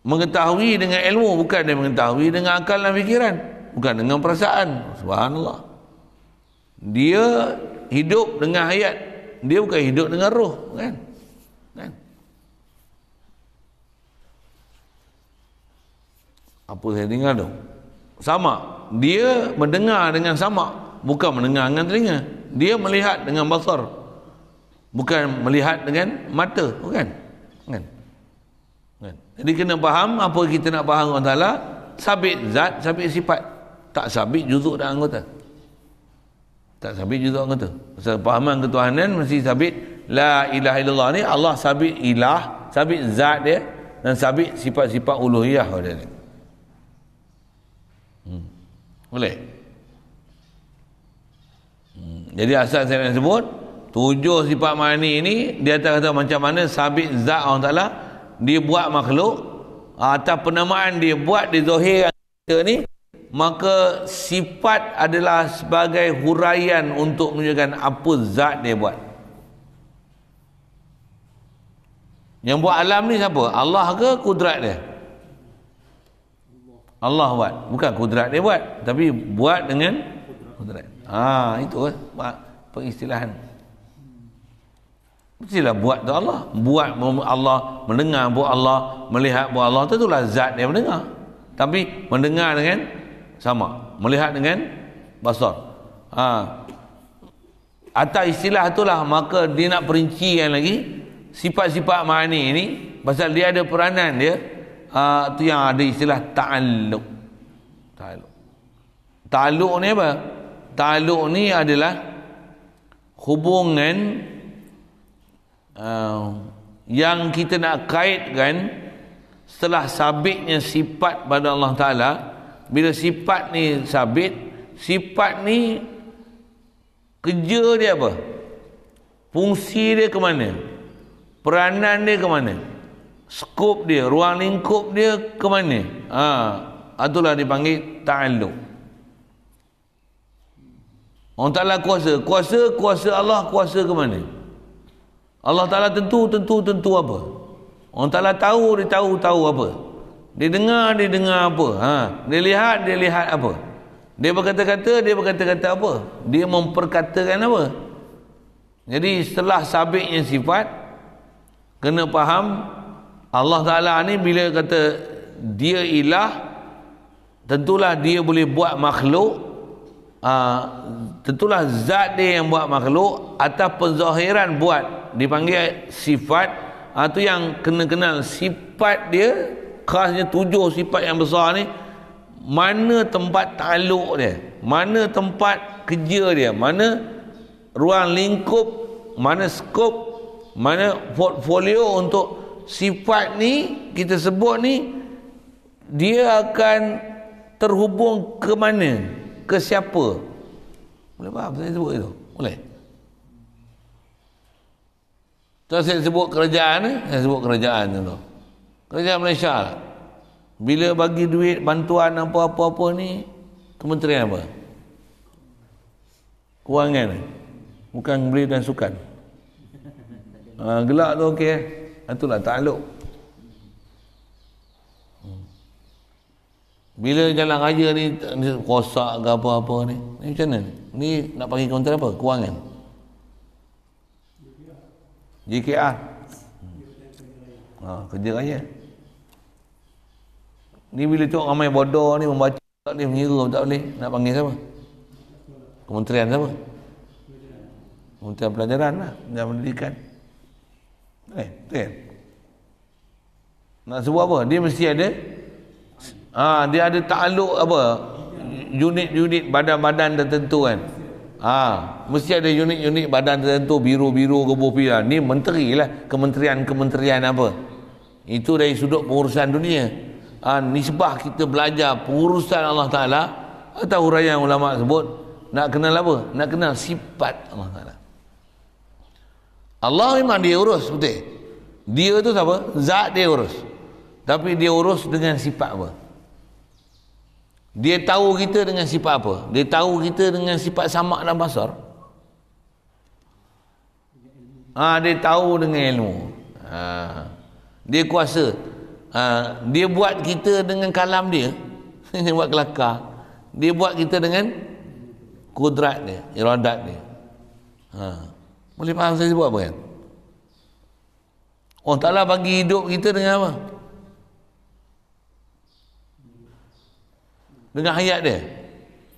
mengetahui dengan ilmu bukan dia mengetahui dengan akal dan fikiran bukan dengan perasaan subhanallah dia hidup dengan hayat dia bukan hidup dengan roh kan kan apa saya dengar tu sama dia mendengar dengan sama bukan mendengar dengan telinga dia melihat dengan basar bukan melihat dengan mata kan? kan kan jadi kena faham apa kita nak faham Allah Taala sabit zat sabit sifat tak sabit juzuk dan anggota tak sabit juzuk anggota pasal pahaman ketuhanan mesti sabit la ilaha illallah ni Allah sabit ilah sabit zat dia dan sabit sifat-sifat uluhiyah dia ni hmm. boleh hmm. jadi asal saya nak sebut tujuh sifat mani ni dia tak kata macam mana sabit zat Allah Ta'ala dia buat makhluk atau penamaan dia buat di zahir kita ni maka sifat adalah sebagai huraian untuk menunjukkan apa zat dia buat yang buat alam ni siapa Allah ke kudrat dia Allah buat bukan kudrat dia buat tapi buat dengan kudrat ha, itu pengistilahan Mestilah buat tu Allah Buat Allah Mendengar buat Allah Melihat buat Allah Itu lah zat dia mendengar Tapi mendengar dengan sama melihat dengan basar ha. atas istilah itulah maka dia nak perinci yang lagi sifat-sifat mani ini pasal dia ada peranan dia ha, tu yang ada istilah ta'alluq ta'alluq ta'alluq ni apa ta'alluq ni adalah hubungan uh, yang kita nak kaitkan setelah sabitnya sifat pada Allah Ta'ala bila sifat ni sabit sifat ni kerja dia apa fungsi dia ke mana peranan dia ke mana skop dia ruang lingkup dia ke mana ha itulah dipanggil ta'alluq Orang Ta'ala kuasa. Kuasa, kuasa Allah, kuasa ke mana? Allah Ta'ala tentu, tentu, tentu apa? Orang Ta'ala tahu, dia tahu, tahu apa? Dia dengar, dia dengar apa? Ha? Dia lihat, dia lihat apa? Dia berkata-kata, dia berkata-kata apa? Dia memperkatakan apa? Jadi setelah sabitnya sifat, kena faham Allah Ta'ala ni bila kata dia ilah, tentulah dia boleh buat makhluk, aa, ha, tentulah zat dia yang buat makhluk, atas penzahiran buat, dipanggil sifat, itu ha, yang kena kenal sifat dia, khasnya tujuh sifat yang besar ni mana tempat taluk dia mana tempat kerja dia mana ruang lingkup mana skop mana portfolio untuk sifat ni kita sebut ni dia akan terhubung ke mana ke siapa boleh faham saya sebut itu boleh Tuan saya sebut kerajaan ni, eh? saya sebut kerajaan tu. Kerja Malaysia lah. Bila bagi duit bantuan apa-apa-apa ni, kementerian apa? Kewangan. Bukan beli dan sukan. Ha, gelak tu okey. Ha, itulah tak aluk. Bila jalan raya ni, ni rosak ke apa-apa ni, ni macam mana? Ni nak panggil kontor apa? Kewangan. JKR. Hmm. Ha, kerja raya. kerja raya. Ni bila tengok ramai bodoh ni membaca tak boleh mengira tak boleh. Nak panggil siapa? Kementerian siapa? Kementerian pelajaran lah. Kementerian pendidikan. Eh, betul Nak sebut apa? Dia mesti ada. Ha, dia ada takluk apa? Unit-unit badan-badan tertentu kan? Ha, mesti ada unit-unit badan tertentu biru-biru ke bopila. Ni menteri lah. Kementerian-kementerian apa? Itu dari sudut pengurusan dunia ha, nisbah kita belajar pengurusan Allah Ta'ala atau huraian ulama sebut nak kenal apa? nak kenal sifat Allah Ta'ala Allah memang dia urus betul dia tu siapa? zat dia urus tapi dia urus dengan sifat apa? dia tahu kita dengan sifat apa? dia tahu kita dengan sifat samak dan basar ha, dia tahu dengan ilmu ha, dia kuasa ha, dia buat kita dengan kalam dia dia buat kelakar dia buat kita dengan kudrat dia, iradat dia ha. boleh faham saya buat apa kan Allah Ta'ala bagi hidup kita dengan apa dengan hayat dia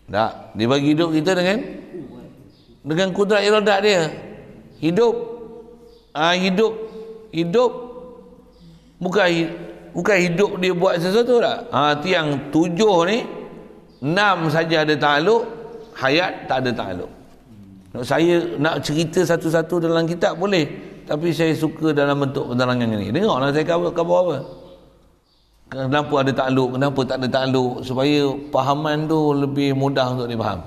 tak, dia bagi hidup kita dengan dengan kudrat iradat dia hidup uh, hidup hidup bukan hidup bukan hidup dia buat sesuatu tak ha, tiang tujuh ni enam saja ada takluk hayat tak ada takluk saya nak cerita satu-satu dalam kitab boleh tapi saya suka dalam bentuk penerangan ini dengarlah saya khabar, khabar apa kenapa ada takluk kenapa tak ada takluk supaya pahaman tu lebih mudah untuk dipaham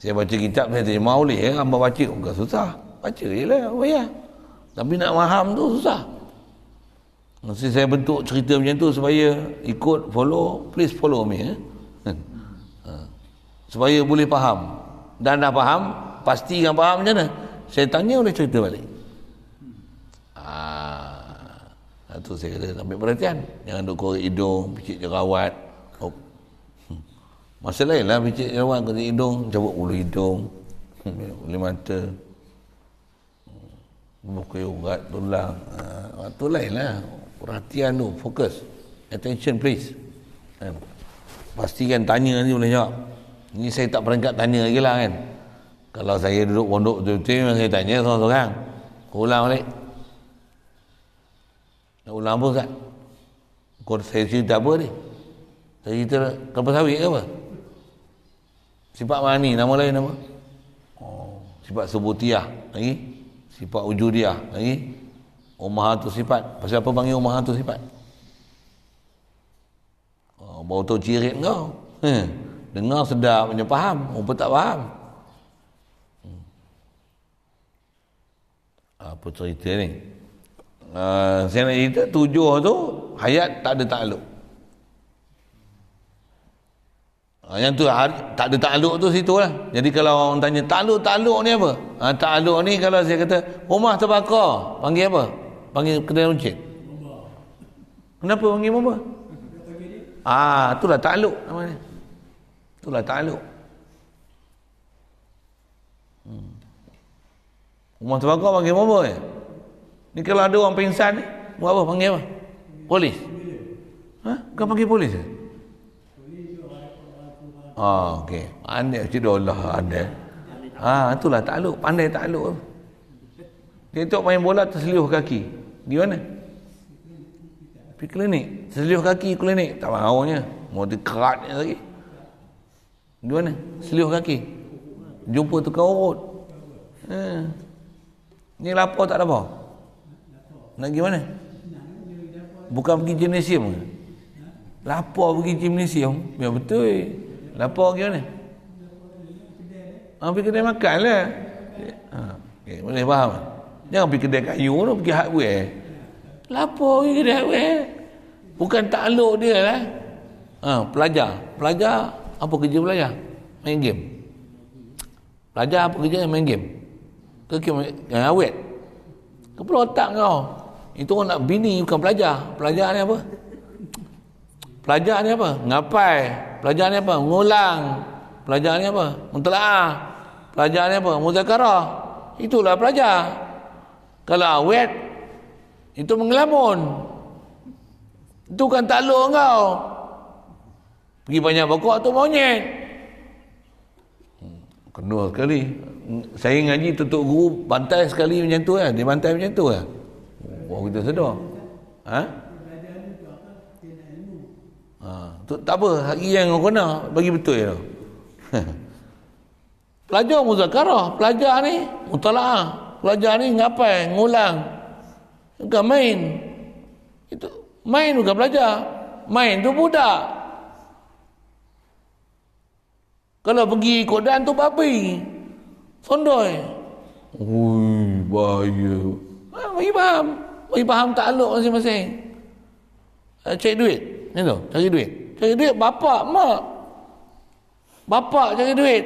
saya baca kitab saya terjemah boleh ya hamba baca bukan susah baca je lah ya. tapi nak faham tu susah Maksudnya saya bentuk cerita macam tu supaya ikut follow, please follow me. Eh? Hmm. Ha. supaya boleh faham. Dan dah faham, pasti yang faham macam mana? Saya tanya boleh cerita balik. Ah, ha. ha, itu saya kata ambil perhatian. Jangan duk korek hidung, picit jerawat. Oh. Hmm. Masa lain lah picit jerawat, korek hidung, cabut bulu hidung, hmm, bulu mata. Buku yogurt, tulang. Ah, waktu lain lah perhatian tu fokus attention please kan? pastikan tanya ni boleh jawab ni saya tak peringkat tanya lagi lah kan kalau saya duduk pondok tu tu saya tanya seorang-seorang ulang balik Kau ulang apa Ustaz kau saya cerita apa ni saya cerita kelapa sawit ke apa sifat mani nama lain nama oh. sifat subutiah lagi sifat ujudiah lagi Umaha tu sifat. Pasal apa panggil Umaha tu sifat? Oh, bau tu cirit kau. Heh. Dengar sedap punya faham. Rupa tak faham. Hmm. Apa cerita ni? Uh, saya nak cerita tujuh tu hayat tak ada takluk. Uh, yang tu hari tak ada takluk tu situ lah. Jadi kalau orang tanya takluk-takluk ni apa? Uh, takluk ni kalau saya kata rumah terbakar panggil apa? panggil kedai runcit kenapa panggil bomba ah itulah takluk namanya itulah takluk hmm. rumah terbakar panggil bomba eh? ni kalau ada orang pingsan ni buat apa panggil apa polis ha? kau panggil polis ke eh? ah ok pandai cik dolah pandai ah itulah takluk pandai takluk dia tengok main bola terseluh kaki di mana? Pergi klinik. Seliuh kaki klinik. Tak maunya. Mau dekatnya lagi. Di mana? Seliuh kaki. Jumpa tukang urut. Hmm. Ni lapor tak lapor? Nak pergi mana? Bukan pergi gymnasium ke? Lapor pergi gymnasium? Ya betul. Eh. Lapor pergi mana? Ha, pergi kedai makan lah. Ha. Okay, boleh faham? Kan? Jangan pergi kedai kayu tu, pergi hardware. Lapa pergi kedai hardware? Bukan takluk dia lah. Ha, pelajar. Pelajar, apa kerja pelajar? Main game. Pelajar apa kerja main game? Ke game yang awet? Ke perlu otak kau? Itu orang nak bini, bukan pelajar. Pelajar ni apa? Pelajar ni apa? Ngapai. Pelajar ni apa? Ngulang. Pelajar ni apa? Mentelaah. Pelajar ni apa? Muzakarah. Itulah Pelajar. Kalau awet itu mengelamun. Itu kan tak lo kau. Pergi banyak pokok tu monyet. Hmm, kena sekali. Hmm, saya ngaji tutup guru pantai sekali macam tu kan. Dia bantai macam tu kan. Oh, kita sedar. Ha? ha? Tak apa, hari yang kau kena bagi betul tu. pelajar muzakarah, pelajar ni mutalaah pelajar ni ngapai, ngulang. Bukan main. Itu main bukan belajar. Main tu budak. Kalau pergi ikut tu babi. Sondoi. Ui, bahaya. Ah, bagi paham Bagi faham tak aluk masing-masing. Uh, cari duit. Ni tu, cari duit. Cari duit bapak, mak. Bapak cari duit.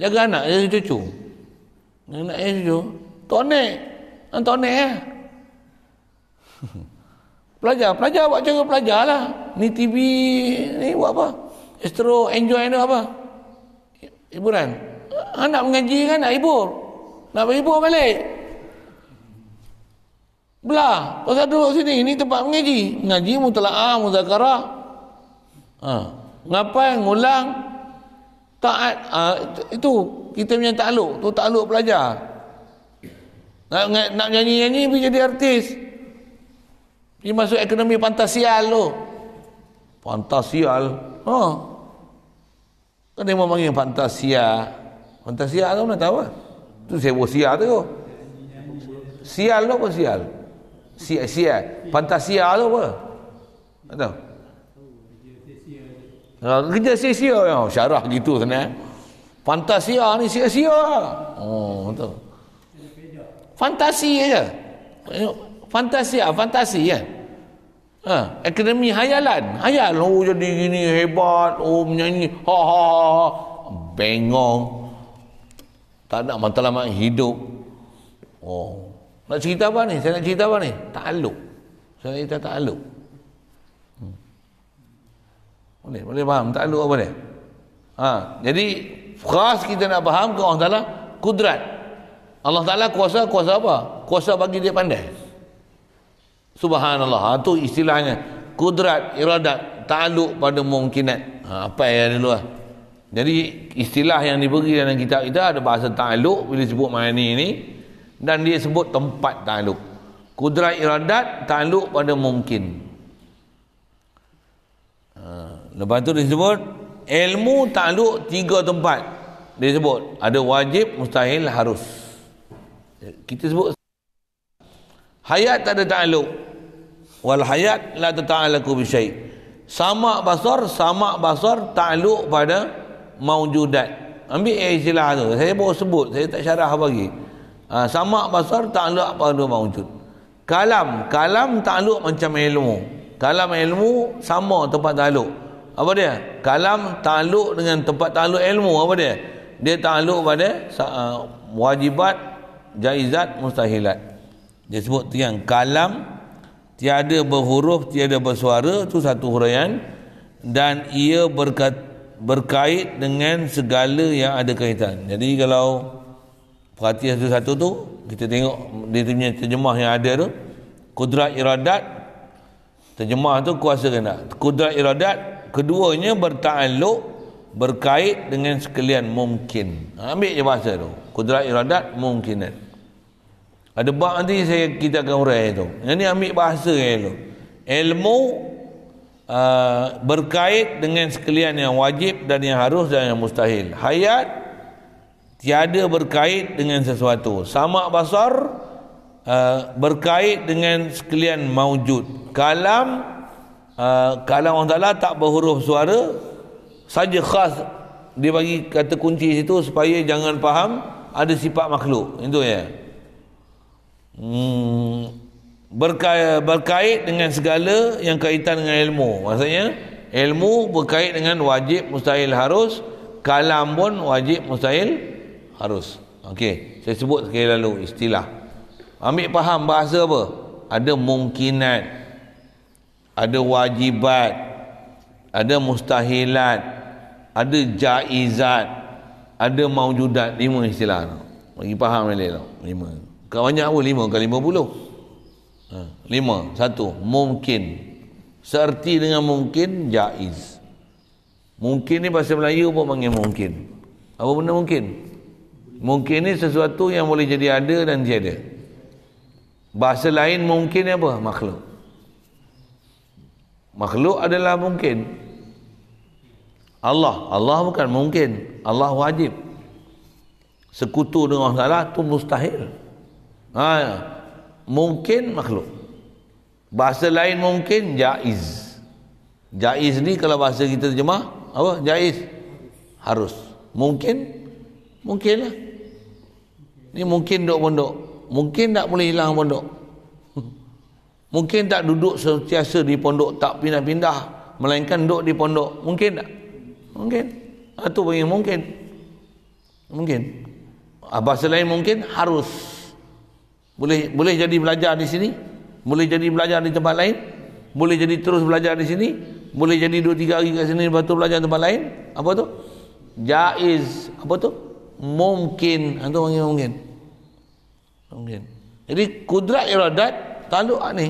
Jaga anak, jaga cucu. Yang nak air tu, tonik. Yang tonik ya. Eh. Pelajar, pelajar buat cara pelajar lah. Ni TV, ni buat apa? Astro, enjoy ni apa? Hiburan. Anak ah, mengaji kan nak hibur. Nak berhibur balik. Belah. Pasal duduk sini. Ini tempat mengaji. Mengaji mutla'ah, muzakarah. Ah, ha. Ngapain? Ngulang. Taat uh, itu kita punya takluk, tu takluk pelajar. Nak nak, nak nyanyi-nyanyi pergi jadi artis. Pergi masuk ekonomi fantasial lo fantasial Ha. Huh. Kan dia memanggil fantasia. Fantasia tu mana tahu ah? Tu sewa sia tu. Sial lo apa sial? Sial, sial. Fantasia lo apa? Tak tahu. Ha, kerja sia-sia ya. Syarah gitu sana. Eh. Fantasia ni sia-sia. Oh, betul. Fantasi aja. fantasi Fantasia, ah, fantasi ya. Ha, akademi hayalan. Hayal oh jadi gini hebat, oh menyanyi. Ha, ha ha ha. Bengong. Tak nak matlamat hidup. Oh. Nak cerita apa ni? Saya nak cerita apa ni? Takluk. Saya cerita takluk. Boleh, boleh faham. Tak lu boleh. Ha, jadi khas kita nak faham ke Allah Taala kudrat. Allah Taala kuasa kuasa apa? Kuasa bagi dia pandai. Subhanallah. Ha, tu istilahnya kudrat iradat ta'alluq pada mungkinat. Ha, apa yang ada luar? Jadi istilah yang diberi dalam kitab kita ada bahasa ta'alluq bila sebut makna ini dan dia sebut tempat ta'alluq. Kudrat iradat ta'alluq pada mungkin. Lepas tu sebut, ilmu takluk tiga tempat. Dia sebut ada wajib, mustahil, harus. Kita sebut hayat tak ada takluk. Wal hayat la tata'alaku bi syai. Sama basar, sama basar takluk pada maujudat. Ambil eh, istilah tu. Saya baru sebut, saya tak syarah bagi. Ha, sama basar takluk pada maujud. Kalam, kalam takluk macam ilmu. Kalam ilmu sama tempat takluk apa dia kalam takluk dengan tempat takluk ilmu apa dia dia takluk pada uh, wajibat jaizat mustahilat dia sebut tiang kalam tiada berhuruf tiada bersuara itu satu huraian dan ia berkat, berkait dengan segala yang ada kaitan jadi kalau perhatian satu-satu tu kita tengok dia punya terjemah yang ada tu kudrat iradat terjemah tu kuasa kena kudrat iradat keduanya bertaluk berkait dengan sekalian mungkin ambil je bahasa tu kudrat iradat mungkinat ada bab nanti saya kita akan urai tu ini ni ambil bahasa yang tu ilmu uh, berkait dengan sekalian yang wajib dan yang harus dan yang mustahil hayat tiada berkait dengan sesuatu sama basar uh, berkait dengan sekalian maujud kalam Ah, kalau Allah Ta'ala tak berhuruf suara saja khas dia bagi kata kunci situ supaya jangan faham ada sifat makhluk itu ya hmm, berkait, berkait dengan segala yang kaitan dengan ilmu maksudnya ilmu berkait dengan wajib mustahil harus kalam pun wajib mustahil harus Okey, saya sebut sekali lalu istilah ambil faham bahasa apa ada mungkinat ada wajibat ada mustahilat ada jaizat ada maujudat lima istilah tu bagi faham ni lelah lima kau banyak apa lima ke lima puluh ha. lima satu mungkin Seerti dengan mungkin jaiz mungkin ni bahasa Melayu pun panggil mungkin apa benda mungkin mungkin ni sesuatu yang boleh jadi ada dan tiada bahasa lain mungkin ni apa makhluk makhluk adalah mungkin Allah Allah bukan mungkin Allah wajib sekutu dengan Allah Ta'ala itu mustahil ha, ya. mungkin makhluk bahasa lain mungkin jaiz jaiz ni kalau bahasa kita terjemah apa jaiz harus mungkin mungkin lah ni mungkin dok pondok mungkin tak boleh hilang pondok Mungkin tak duduk sentiasa di pondok tak pindah-pindah melainkan duduk di pondok. Mungkin tak? Mungkin. Atau ah, yang mungkin. Mungkin. Apa ah, selain mungkin harus boleh boleh jadi belajar di sini? Boleh jadi belajar di tempat lain? Boleh jadi terus belajar di sini? Boleh jadi 2 3 hari kat sini lepas tu belajar tempat lain? Apa tu? Jaiz. Apa tu? Mungkin. Atau ah, yang mungkin. Mungkin. Jadi kudrat iradat Taluk ah, ni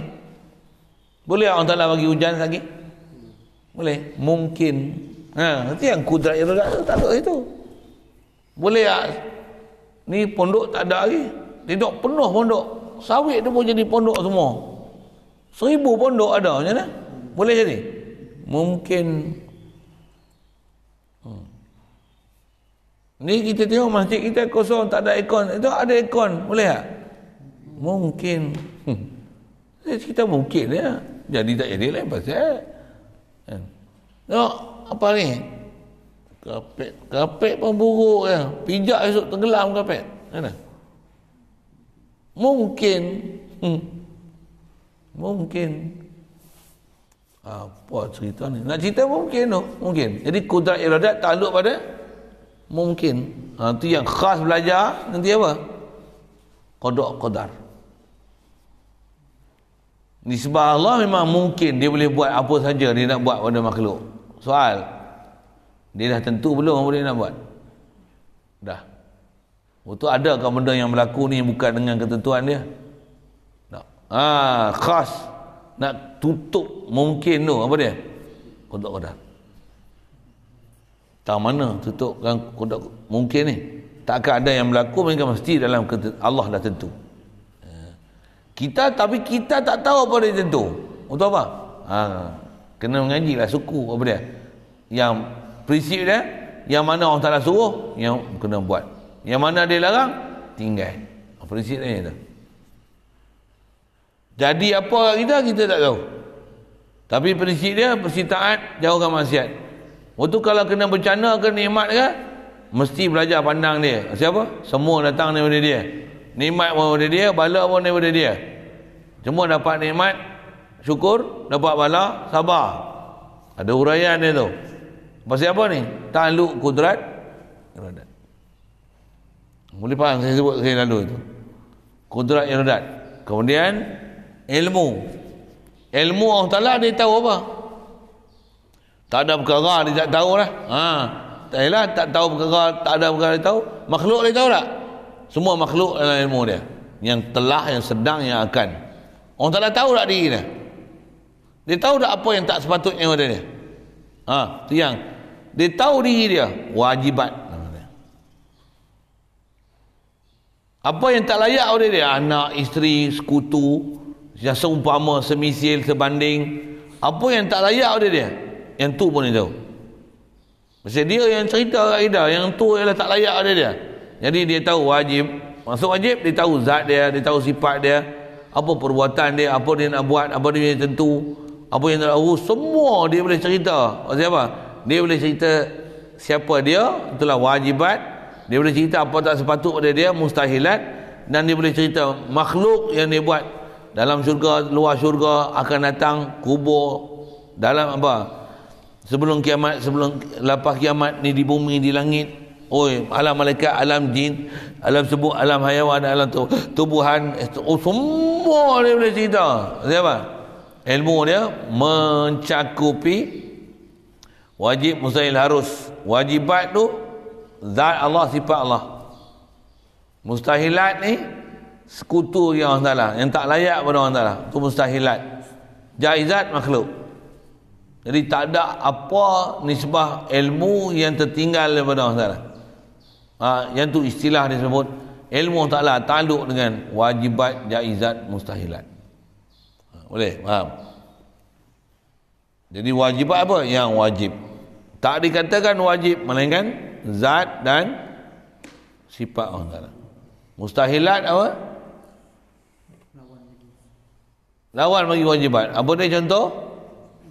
Boleh Allah Ta'ala bagi hujan lagi? Boleh Mungkin ha, Nanti yang kudrat yang tak Taluk itu Boleh tak ah. Ni pondok tak ada lagi Tidak penuh pondok Sawit tu pun jadi pondok semua Seribu pondok ada macam mana Boleh jadi Mungkin hmm. Ni kita tengok masjid kita kosong tak ada ikon. Itu ada ikon. Boleh tak? Mungkin. Hmm. Eh, Saya cerita mungkin ya. Jadi tak jadi lain pasal. Kan? Tengok, apa ni? Kapet, kapet pun buruk ya. Pijak esok tenggelam kapet. Mana? Ya mungkin, hmm, mungkin, apa cerita ni? Nak cerita mungkin tu? Mungkin. Jadi kudrat iradat takluk pada mungkin. Ha, yang khas belajar nanti apa? Kodok kodar. Nisbah Allah memang mungkin dia boleh buat apa saja dia nak buat pada makhluk. Soal. Dia dah tentu belum apa dia nak buat? Dah. Betul ada ke benda yang berlaku ni bukan dengan ketentuan dia? Tak. Ha, khas nak tutup mungkin tu apa dia? Kodok kodok. Tak mana tutupkan kodok mungkin ni. Tak akan ada yang berlaku mereka mesti dalam ketentuan. Allah dah tentu. Kita tapi kita tak tahu apa dia tentu. Untuk apa? Ha, kena mengaji lah suku apa dia. Yang prinsip dia, yang mana orang Ta'ala suruh, yang kena buat. Yang mana dia larang, tinggal. Prinsip dia tu. Jadi apa kita, kita tak tahu. Tapi prinsip dia, prinsip taat, jauhkan maksiat. Waktu kalau kena bercana kena nikmat ke, mesti belajar pandang dia. Siapa? Semua datang daripada dia nikmat pun daripada dia bala pun daripada dia Semua dapat nikmat syukur dapat bala sabar ada huraian dia tu pasal apa ni takluk kudrat iradat boleh faham saya sebut saya lalu itu kudrat iradat kemudian ilmu ilmu Allah Ta'ala dia tahu apa tak ada perkara dia tak tahu lah ha. tak, tak tahu perkara tak ada perkara dia tahu makhluk dia tahu tak semua makhluk adalah ilmu dia. Yang telah, yang sedang, yang akan. Orang Ta'ala tahu tak diri dia? Dia tahu tak apa yang tak sepatutnya pada dia? Ha, tu yang. Dia tahu diri dia. Wajibat. Apa yang tak layak oleh dia? Anak, isteri, sekutu. Yang seumpama, semisil, sebanding. Apa yang tak layak oleh dia? Yang tu pun dia tahu. Maksudnya dia yang cerita kat Ida. Yang tu ialah tak layak oleh dia. Jadi dia tahu wajib. Masuk wajib, dia tahu zat dia, dia tahu sifat dia. Apa perbuatan dia, apa dia nak buat, apa dia tentu. Apa yang dia tahu, semua dia boleh cerita. Maksudnya apa? Dia boleh cerita siapa dia, itulah wajibat. Dia boleh cerita apa tak sepatut pada dia, mustahilat. Dan dia boleh cerita makhluk yang dia buat. Dalam syurga, luar syurga, akan datang, kubur. Dalam apa? Sebelum kiamat, sebelum lepas kiamat ni di bumi, di langit oi oh, eh, alam malaikat alam jin alam sebut alam haiwan alam tu tubuhan eh, oh, semua ni boleh cerita siapa ilmu dia mencakupi wajib mustahil harus wajibat tu zat Allah sifat Allah mustahilat ni sekutu yang Allah Ta'ala yang tak layak pada Allah Ta'ala tu mustahilat jaizat makhluk jadi tak ada apa nisbah ilmu yang tertinggal daripada Allah Ta'ala ha, yang tu istilah dia sebut ilmu ta'ala ta'aluk dengan wajibat jaizat mustahilat ha, boleh faham jadi wajibat apa yang wajib tak dikatakan wajib melainkan zat dan sifat Allah Ta'ala mustahilat apa lawan bagi wajibat apa dia contoh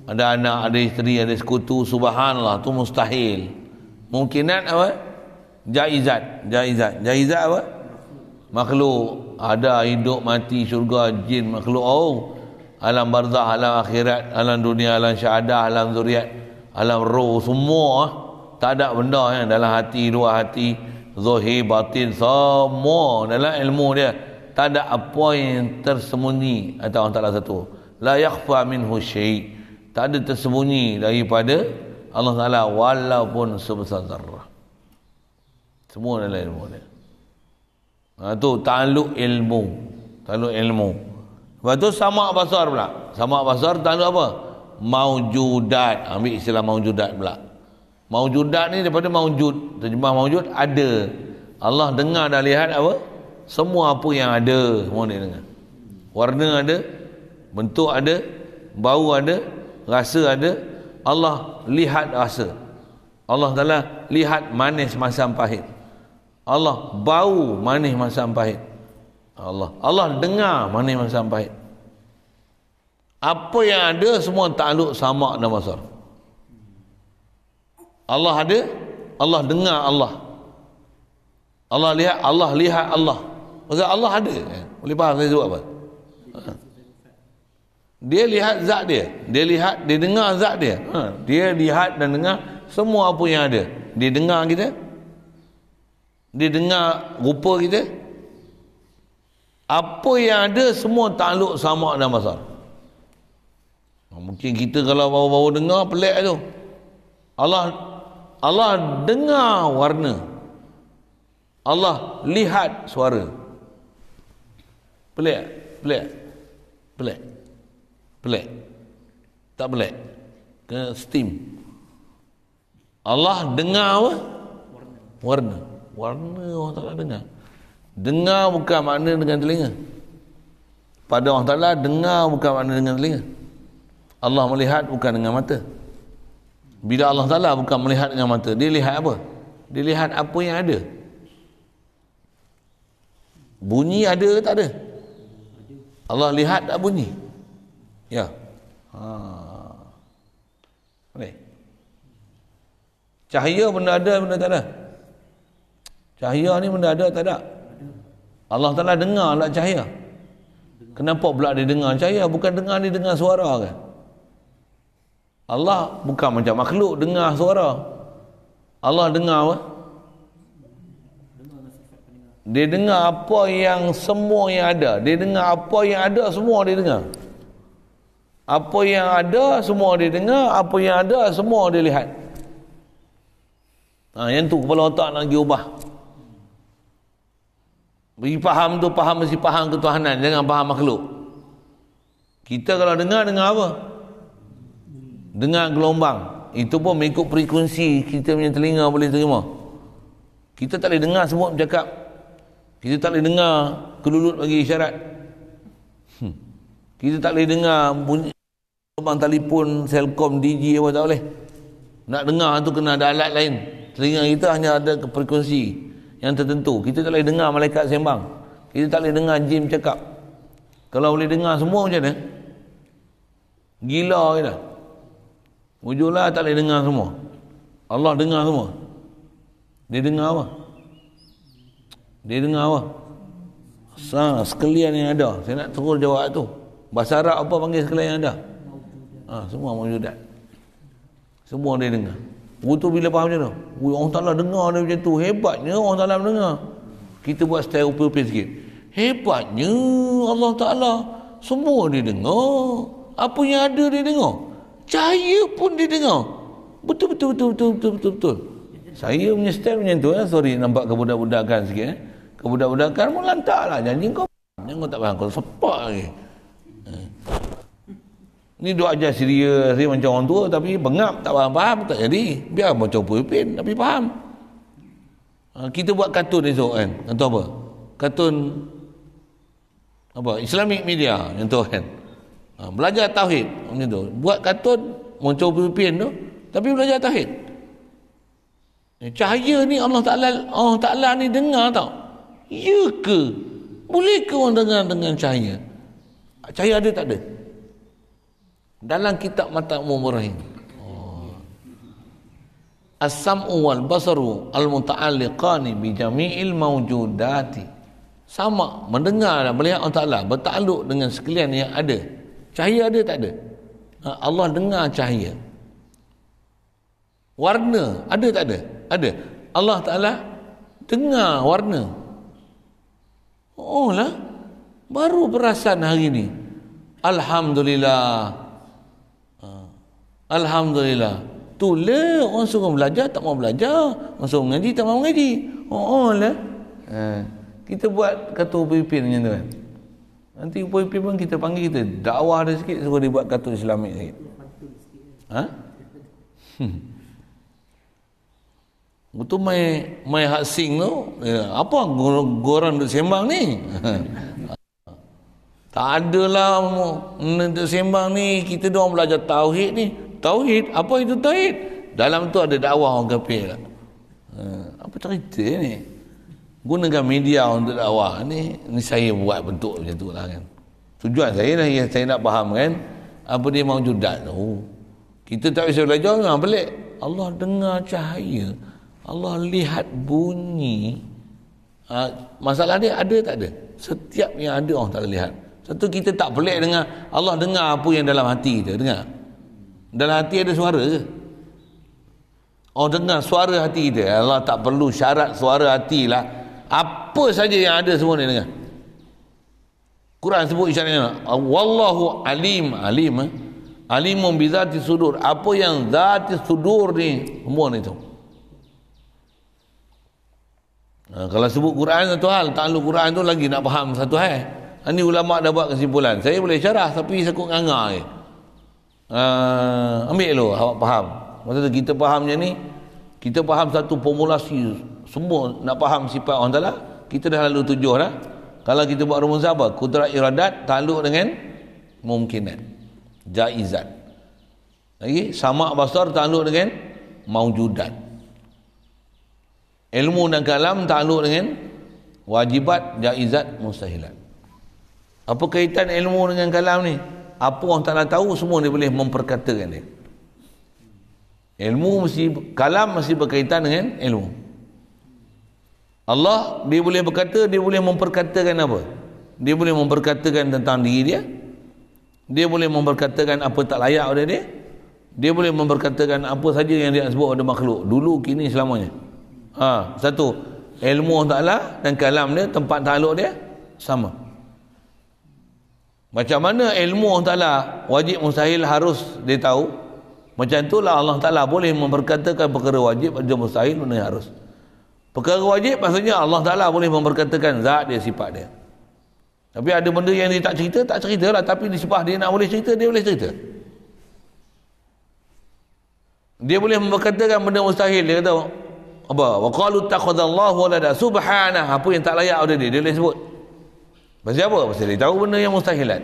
ada anak, ada isteri, ada sekutu subhanallah, tu mustahil Mungkinan apa jaizat jaizat jaizat apa makhluk ada hidup mati syurga jin makhluk oh alam barzah alam akhirat alam dunia alam syahadah alam zuriat alam roh semua ah. tak ada benda yang dalam hati dua hati zahir batin semua dalam ilmu dia tak ada apa yang tersembunyi atau orang taklah satu la yakhfa minhu syai tak ada tersembunyi daripada Allah Taala walaupun sebesar zarrah semua adalah ilmu dia. Ha, tu taluk ilmu. Taluk ilmu. Lepas tu sama basar pula. Sama basar taluk apa? Maujudat. Ha, ambil istilah maujudat pula. Maujudat ni daripada maujud. Terjemah maujud ada. Allah dengar dan lihat apa? Semua apa yang ada. Semua dia dengar. Warna ada. Bentuk ada. Bau ada. Rasa ada. Allah lihat rasa. Allah Ta'ala lihat manis masam pahit. Allah bau manis masam pahit. Allah Allah dengar manis masam pahit. Apa yang ada semua takluk sama dan masa. Allah ada, Allah dengar Allah. Allah lihat, Allah lihat Allah. Maksud Allah ada. Boleh faham saya sebut apa? Dia lihat zat dia. Dia lihat, dia dengar zat dia. Ha, dia lihat dan dengar semua apa yang ada. Dia dengar kita, dia dengar rupa kita. Apa yang ada semua takluk sama dan masal. Mungkin kita kalau baru-baru dengar pelik tu. Allah Allah dengar warna. Allah lihat suara. Pelik, pelik. Pelik. Pelik. Tak pelik. Kena steam. Allah dengar apa? Warna. warna warna Allah Ta'ala dengar dengar bukan makna dengan telinga pada Allah Ta'ala dengar bukan makna dengan telinga Allah melihat bukan dengan mata bila Allah Ta'ala bukan melihat dengan mata dia lihat apa? dia lihat apa yang ada bunyi ada ke tak ada? Allah lihat tak bunyi ya ha. boleh cahaya benda ada benda tak ada? Cahaya ni benda ada tak ada? Allah Ta'ala dengar lah cahaya. Kenapa pula dia dengar cahaya? Bukan dengar dia dengar suara ke? Allah bukan macam makhluk dengar suara. Allah dengar apa? Dia dengar apa yang semua yang ada. Dia dengar apa yang ada semua dia dengar. Apa yang ada semua dia dengar. Apa yang ada semua dia lihat. Ha, yang tu kepala otak nak pergi ubah. Bagi faham tu faham mesti faham ketuhanan Jangan faham makhluk Kita kalau dengar dengar apa Dengar gelombang Itu pun mengikut frekuensi Kita punya telinga boleh terima Kita tak boleh dengar semua bercakap Kita tak boleh dengar Kelulut bagi isyarat hmm. kita tak boleh dengar bunyi lubang telefon, selkom, DJ apa tak boleh. Nak dengar tu kena ada alat lain. Telinga kita hanya ada frekuensi yang tertentu kita tak boleh dengar malaikat sembang kita tak boleh dengar Jim cakap kalau boleh dengar semua macam mana gila kita wujudlah tak boleh dengar semua Allah dengar semua dia dengar apa dia dengar apa Sa, sekalian yang ada saya nak terus jawab tu bahasa Arab apa panggil sekalian yang ada ha, semua mujudat semua dia dengar Guru tu bila faham macam tu? Guru Allah Ta'ala dengar dia macam tu. Hebatnya Allah Ta'ala mendengar. Kita buat style upaya-upaya sikit. Hebatnya Allah Ta'ala. Semua dia dengar. Apa yang ada dia dengar. Cahaya pun dia dengar. Betul, betul, betul, betul, betul, betul, betul. Saya punya style macam tu. Eh? Sorry, nampak kebudak-budakan sikit. Eh? Kebudak-budakan pun lantak lah. Janji kau. Jangan kau tak faham. Kau sepak lagi. Eh? Ini doa aja serius, dia macam orang tua tapi bengap, tak faham-faham, tak jadi. Biar macam pemimpin, tapi faham. Ha, kita buat kartun esok kan, contoh apa? Kartun apa? Islamic Media, contoh kan. Ha, belajar Tauhid, macam tu. Buat kartun, macam pemimpin tu, tapi belajar Tauhid. Eh, cahaya ni Allah Ta'ala Allah Ta'ala ni dengar tau. Ya ke? Boleh ke orang dengar dengan cahaya? Cahaya ada tak ada? dalam kitab mata umum rahim oh. as-sam'u wal basaru al muta'alliqani bi jami'il mawjudati sama mendengar dan melihat Allah Ta'ala bertakluk dengan sekalian yang ada cahaya ada tak ada ha, Allah dengar cahaya warna ada tak ada ada Allah Ta'ala dengar warna oh lah baru perasan hari ni Alhamdulillah Alhamdulillah. Tula orang suruh belajar tak mau belajar, orang suruh mengaji tak mau mengaji. Oh, lah. Ha. Kita buat kata pemimpin macam tu kan. Nanti pemimpin pun kita panggil kita dakwah dia sikit suruh dia buat kata Islamik sikit. Ha? Hmm. Itu mai mai hak sing tu, ya, apa goran duk sembang ni? Tak adalah nak sembang ni kita doang belajar tauhid ni tauhid apa itu tauhid dalam tu ada dakwah orang kafir lah. hmm, apa cerita ni gunakan media untuk dakwah ni ni saya buat bentuk macam tu lah kan tujuan saya lah yang saya nak faham kan apa dia maujudat tu kita tak bisa belajar memang pelik Allah dengar cahaya Allah lihat bunyi ha, masalah dia ada tak ada setiap yang ada Allah tak lihat satu kita tak pelik dengar Allah dengar apa yang dalam hati kita dengar dalam hati ada suara ke? Oh dengar suara hati dia. Allah tak perlu syarat suara hati lah. Apa saja yang ada semua ni dengar. Quran sebut isyaratnya. Wallahu alim. Alim. Eh? Alimun bizati sudur. Apa yang zati sudur ni semua ni tu. Nah, ha, kalau sebut Quran satu hal. Takluk Quran tu lagi nak faham satu hal. Ini ulama' dah buat kesimpulan. Saya boleh syarah tapi saya kok nganga je. Eh uh, ambil elok awak faham maksudnya kita faham macam ni kita faham satu formulasi semua nak faham sifat Allah Ta'ala kita dah lalu tujuh dah kalau kita buat rumus apa kudrat iradat taluk dengan mungkinan jaizat lagi sama basar taluk dengan maujudat ilmu dan kalam taluk dengan wajibat jaizat mustahilat apa kaitan ilmu dengan kalam ni apa orang tak nak tahu semua dia boleh memperkatakan dia ilmu mesti kalam mesti berkaitan dengan ilmu Allah dia boleh berkata dia boleh memperkatakan apa dia boleh memperkatakan tentang diri dia dia boleh memperkatakan apa tak layak oleh dia dia boleh memperkatakan apa saja yang dia sebut oleh makhluk dulu kini selamanya ha, satu ilmu Allah Ta'ala dan kalam dia tempat takluk dia sama macam mana ilmu Allah Ta'ala wajib mustahil harus dia tahu. Macam itulah Allah Ta'ala boleh memperkatakan perkara wajib dan mustahil mana harus. Perkara wajib maksudnya Allah Ta'ala boleh memperkatakan zat dia, sifat dia. Tapi ada benda yang dia tak cerita, tak cerita lah. Tapi di sebab dia nak boleh cerita, dia boleh cerita. Dia boleh memperkatakan benda mustahil. Dia kata, apa? Wa qalu takhadallahu walada subhanah. Apa yang tak layak ada dia? Dia boleh sebut. Pasal apa? Pasal dia tahu benda yang mustahilat.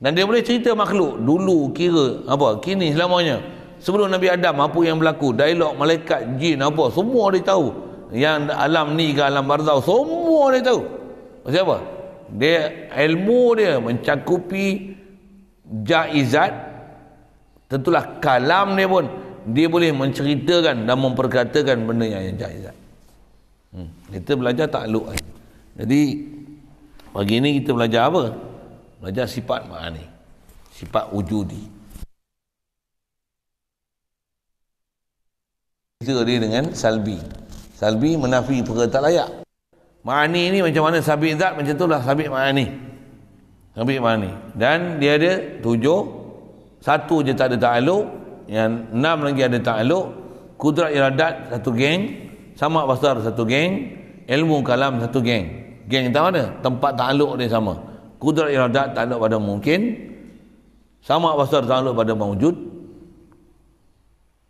Dan dia boleh cerita makhluk dulu kira apa kini selamanya. Sebelum Nabi Adam apa yang berlaku, dialog malaikat, jin apa semua dia tahu. Yang alam ni ke alam barzau semua dia tahu. Pasal apa? Dia ilmu dia mencakupi jaizat tentulah kalam dia pun dia boleh menceritakan dan memperkatakan benda yang jaizat. Hmm. Kita belajar takluk. Jadi Pagi ini kita belajar apa? Belajar sifat ma'ani. Sifat wujudi. Kita ada dengan salbi. Salbi menafi perkara tak layak. Ma'ani ini macam mana sabi zat? Macam tu lah. sabi ma'ani. Sabi ma'ani. Dan dia ada tujuh. Satu je tak ada ta'aluk. Yang enam lagi ada ta'aluk. Kudrat iradat satu geng. Sama basar satu geng. Ilmu kalam satu geng. Geng tak mana? Tempat takluk dia sama. Kudrat iradat takluk pada mungkin. Sama basar takluk pada mawujud.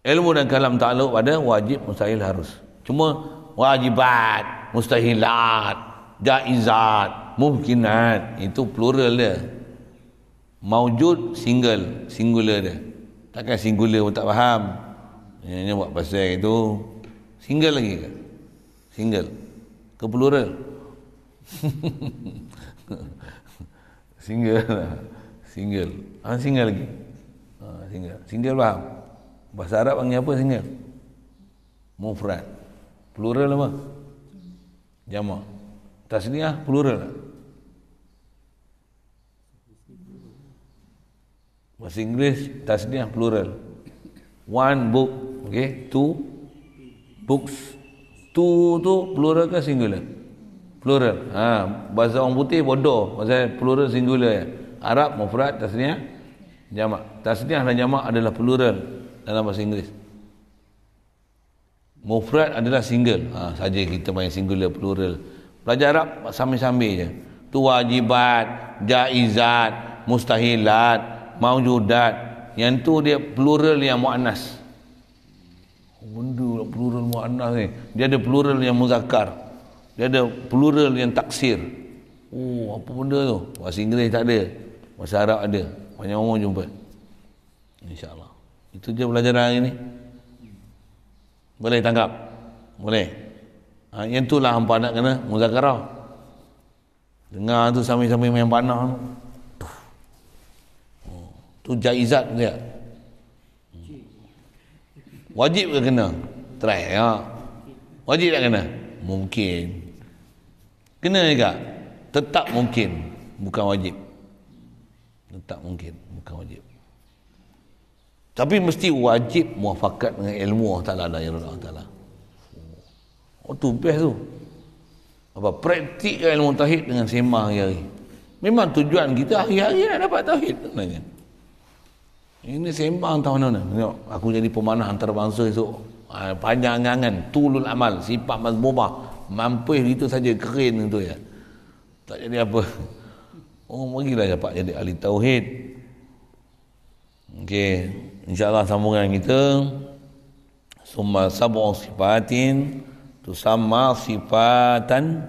Ilmu dan kalam takluk pada wajib mustahil harus. Cuma wajibat, mustahilat, jaizat, mungkinat. Itu plural dia. Mawujud single, singular dia. Takkan singular pun tak faham. Ini buat pasal itu. Single lagi ke? Single. Ke plural. single single ah ha, single lagi ha, single single faham bahasa Arab panggil apa single mufrad plural jama. apa jamak tasniah plural bahasa Inggeris tasniah plural one book okay two books two tu plural ke singular plural ha, bahasa orang putih bodoh bahasa plural singular ya. Arab mufrad tasniah jamak tasniah dan jamak adalah plural dalam bahasa Inggeris mufrad adalah single ha, saja kita main singular plural pelajar Arab sambil-sambil je tu wajibat jaizat mustahilat maujudat yang tu dia plural yang mu'annas benda plural mu'annas ni dia ada plural yang muzakkar dia ada plural yang taksir. Oh, apa benda tu? Bahasa Inggeris tak ada. Bahasa Arab ada. Banyak orang jumpa. InsyaAllah. Itu je pelajaran hari ni. Boleh tangkap? Boleh. Ha, yang tu lah hampa nak kena muzakarah. Dengar tu sambil-sambil main panah tu. Puh. Oh, tu dia. Wajib ke kena? Try. Ha. Wajib tak kena? Mungkin kena juga tetap mungkin bukan wajib tetap mungkin bukan wajib tapi mesti wajib muafakat dengan ilmu Allah Ta'ala dan Allah Ta'ala oh tu best tu apa praktik ilmu tahid dengan semah hari-hari memang tujuan kita hari-hari nak dapat tahid Nanya. ini sembang tahu mana tengok aku jadi pemanah antarabangsa esok ah, panjang angan tulul amal sifat mazmumah mampir itu saja keren itu ya tak jadi apa oh pergilah ya pak jadi ahli tauhid okey insyaallah sambungan kita summa sab'u sifatin sama sifatan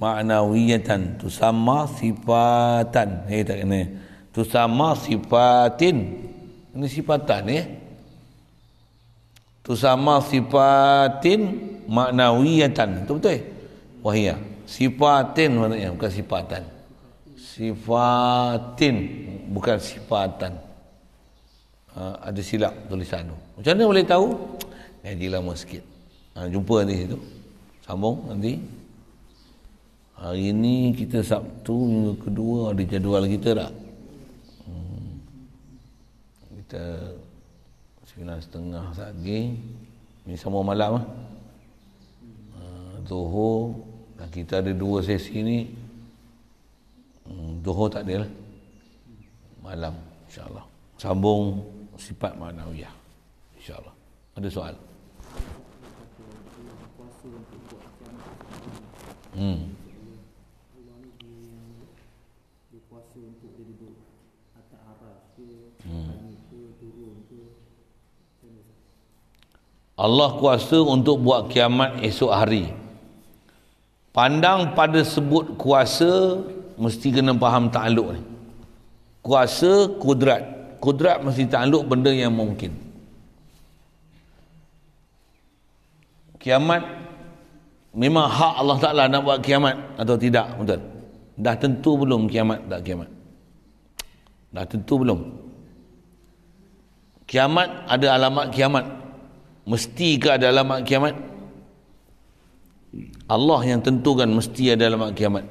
ma'nawiyatan sama sifatan eh tak kena sama sifatin ini sifatan eh Tu sama sifatin maknawiyatan itu betul eh? Ya? wahia sifatin maknanya bukan sifatan sifatin bukan sifatan ha, ada silap tulisan tu macam mana boleh tahu ngaji lama sikit ha, jumpa nanti situ sambung nanti hari ini kita Sabtu minggu kedua ada jadual kita tak hmm. kita Sembilan setengah lagi Ini sama malam lah Zuhur Dan kita ada dua sesi ni hmm, Zuhur tak ada lah Malam InsyaAllah Sambung sifat manawiyah InsyaAllah Ada soal? Hmm. Allah kuasa untuk buat kiamat esok hari. Pandang pada sebut kuasa, mesti kena faham ta'aluk ni. Kuasa, kudrat. Kudrat mesti ta'aluk benda yang mungkin. Kiamat, memang hak Allah Ta'ala nak buat kiamat atau tidak. Betul? Dah tentu belum kiamat tak kiamat? Dah tentu belum? Kiamat ada alamat kiamat. Kiamat mesti ke ada alamat kiamat Allah yang tentukan mesti ada alamat kiamat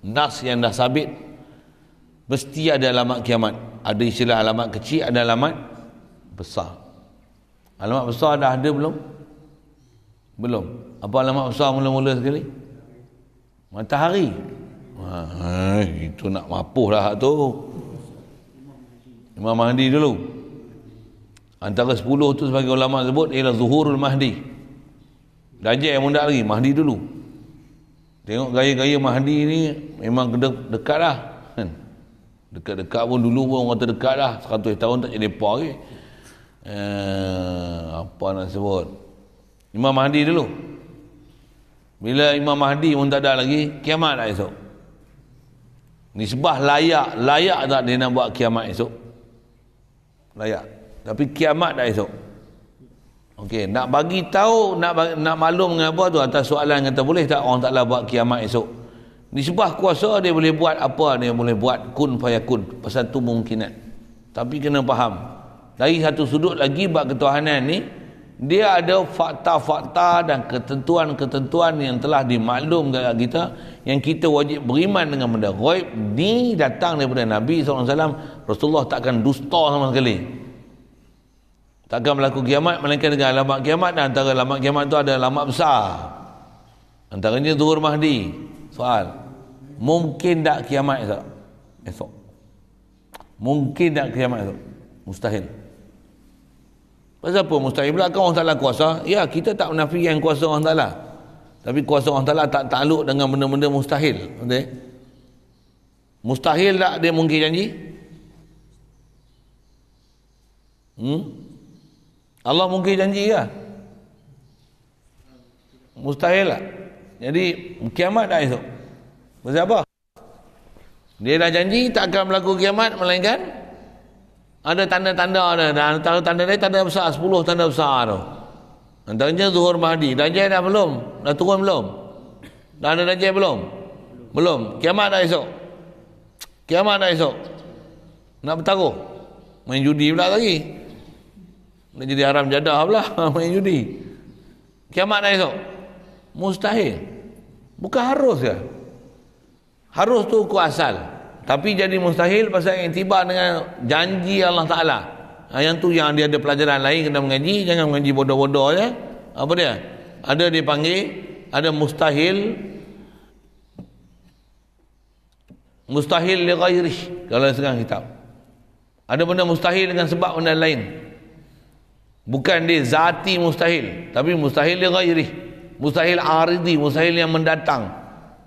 nas yang dah sabit mesti ada alamat kiamat ada istilah alamat kecil ada alamat besar alamat besar dah ada belum belum apa alamat besar mula-mula sekali matahari Wah, itu nak mapuh lah tu Imam Mahdi dulu antara sepuluh tu sebagai ulama sebut ialah zuhurul mahdi dajjal yang mundak lagi mahdi dulu tengok gaya-gaya mahdi ni memang de- dekat lah hmm. dekat-dekat pun dulu pun orang kata lah 100 tahun tak jadi apa lagi eh, apa nak sebut Imam Mahdi dulu bila Imam Mahdi pun tak ada lagi kiamat lah esok nisbah layak layak tak dia nak buat kiamat esok layak tapi kiamat dah esok Okey, nak bagi tahu nak nak maklum dengan apa tu atas soalan kata boleh tak orang taklah buat kiamat esok. Ni sebuah kuasa dia boleh buat apa dia boleh buat kun fayakun pasal tu mungkinat. Tapi kena faham. Dari satu sudut lagi bab ketuhanan ni dia ada fakta-fakta dan ketentuan-ketentuan yang telah dimaklum kepada kita yang kita wajib beriman dengan benda ghaib ni datang daripada Nabi SAW Rasulullah takkan dusta sama sekali Takkan berlaku kiamat melainkan dengan alamat kiamat dan antara alamat kiamat itu ada alamat besar. Antaranya Zuhur Mahdi. Soal. Mungkin tak kiamat esok? Esok. Mungkin tak kiamat esok? Mustahil. Pasal apa mustahil pula? Kan Allah Ta'ala kuasa? Ya, kita tak menafikan kuasa orang Ta'ala. Tapi kuasa orang Ta'ala tak takluk dengan benda-benda mustahil. Okay? Mustahil tak dia mungkin janji? Hmm? Allah mungkin janji ke? Lah. Mustahil lah. Jadi kiamat dah esok. Sebab apa? Dia dah janji tak akan berlaku kiamat melainkan ada tanda-tanda ada dan antara tanda dia tanda besar sepuluh tanda besar tu. Antaranya Zuhur Mahdi. Dajjal dah belum? Dah turun belum? Dah ada Dajjal belum? Belum. Kiamat dah esok. Kiamat dah esok. Nak bertaruh. Main judi pula lagi nak jadi haram jadah pula main judi kiamat dah esok mustahil bukan harus ke harus tu ku asal tapi jadi mustahil pasal yang tiba dengan janji Allah Ta'ala ha, yang tu yang dia ada pelajaran lain kena mengaji jangan mengaji bodoh-bodoh ya. apa dia ada dipanggil ada mustahil mustahil li ghairi kalau sekarang kita ada benda mustahil dengan sebab benda lain Bukan dia zati mustahil Tapi mustahil dia gairi Mustahil aridi, mustahil yang mendatang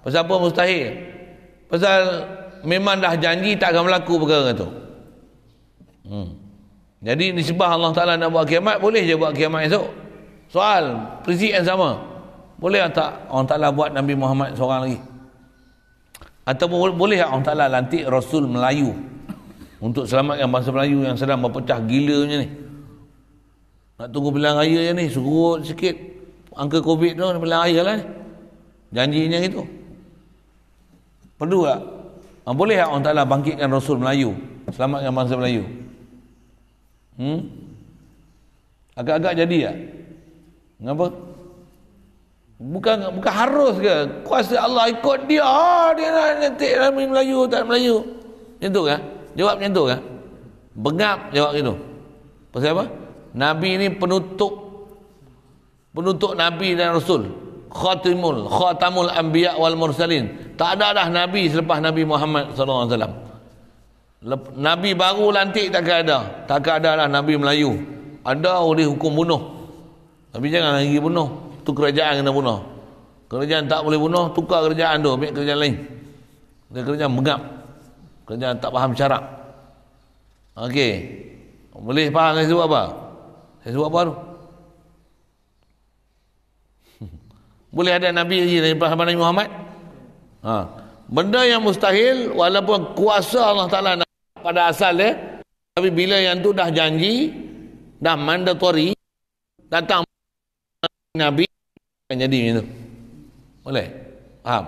Pasal apa mustahil? Pasal memang dah janji tak akan berlaku perkara itu hmm. Jadi nisbah Allah Ta'ala nak buat kiamat Boleh je buat kiamat esok Soal, prinsip yang sama Boleh tak Allah Ta'ala buat Nabi Muhammad seorang lagi? Atau boleh Allah Ta'ala lantik Rasul Melayu Untuk selamatkan bangsa Melayu yang sedang berpecah gilanya ni nak tunggu pelan raya je ni, surut sikit. Angka COVID tu, pelan raya lah ni. Eh. Janjinya gitu. Perlu tak? Ha, boleh tak orang ta'ala bangkitkan Rasul Melayu? Selamatkan bangsa Melayu. Hmm? Agak-agak jadi tak? Kenapa? Bukan bukan harus ke? Kuasa Allah ikut dia. Ah, dia nak nyetik Rami Melayu, tak Melayu. Macam tu kan? Jawab macam tu kan? Bengap jawab macam tu. Pasal apa? Nabi ini penutup penutup Nabi dan Rasul khatimul khatamul anbiya wal mursalin tak ada dah nabi selepas nabi Muhammad sallallahu alaihi wasallam nabi baru lantik tak ada tak ada dah nabi Melayu ada oleh hukum bunuh tapi jangan lagi bunuh tu kerajaan kena bunuh kerajaan tak boleh bunuh tukar kerajaan tu ambil kerajaan lain dia kerajaan mengap kerajaan tak faham syarak okey boleh faham saya sebab apa saya sebut apa tu? Boleh ada Nabi lagi dari Pahaman Nabi Muhammad? Ha. Benda yang mustahil walaupun kuasa Allah Ta'ala pada asal dia. Tapi bila yang tu dah janji, dah mandatory, datang Nabi, akan jadi macam tu. Boleh? Faham?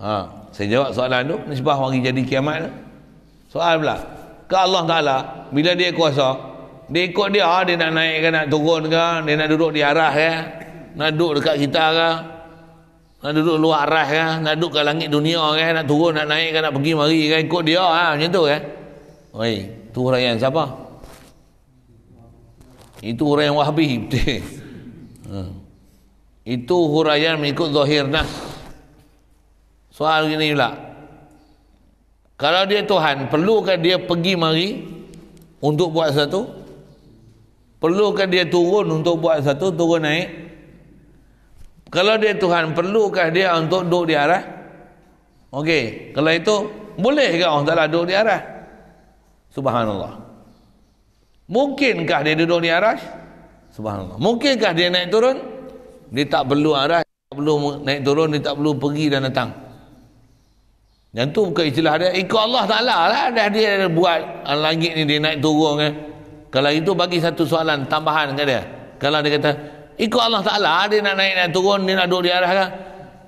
Ha. Saya jawab soalan tu, nisbah bagi jadi kiamat tu. Soal pula, ke Allah Ta'ala, bila dia kuasa, dia ikut dia, ah, dia nak naik ke, nak turun ke, dia nak duduk di arah ke, nak duduk dekat kita ke, nak duduk luar arah ke, nak duduk ke langit dunia ke, nak turun, nak naik ke, nak pergi mari ke, ikut dia ha, macam tu ke. Eh. Oi, tu orang yang siapa? Itu orang yang wahbi betul. Hmm. Itu huraian mengikut zahir nas. Soal gini pula. Kalau dia Tuhan, perlukah dia pergi mari untuk buat sesuatu? Perlukah dia turun untuk buat satu turun naik? Kalau dia Tuhan, perlukah dia untuk duduk di arah? Okey, kalau itu boleh ke Allah Taala duduk di arah? Subhanallah. Mungkinkah dia duduk di arah? Subhanallah. Mungkinkah dia naik turun? Dia tak perlu arah, tak perlu naik turun, dia tak perlu pergi dan datang. Yang tu bukan istilah dia. Ikut Allah Ta'ala lah. Dah dia buat langit ni dia naik turun Eh kalau itu bagi satu soalan tambahan ke dia kalau dia kata ikut Allah Ta'ala dia nak naik nak turun dia nak duduk di arah kan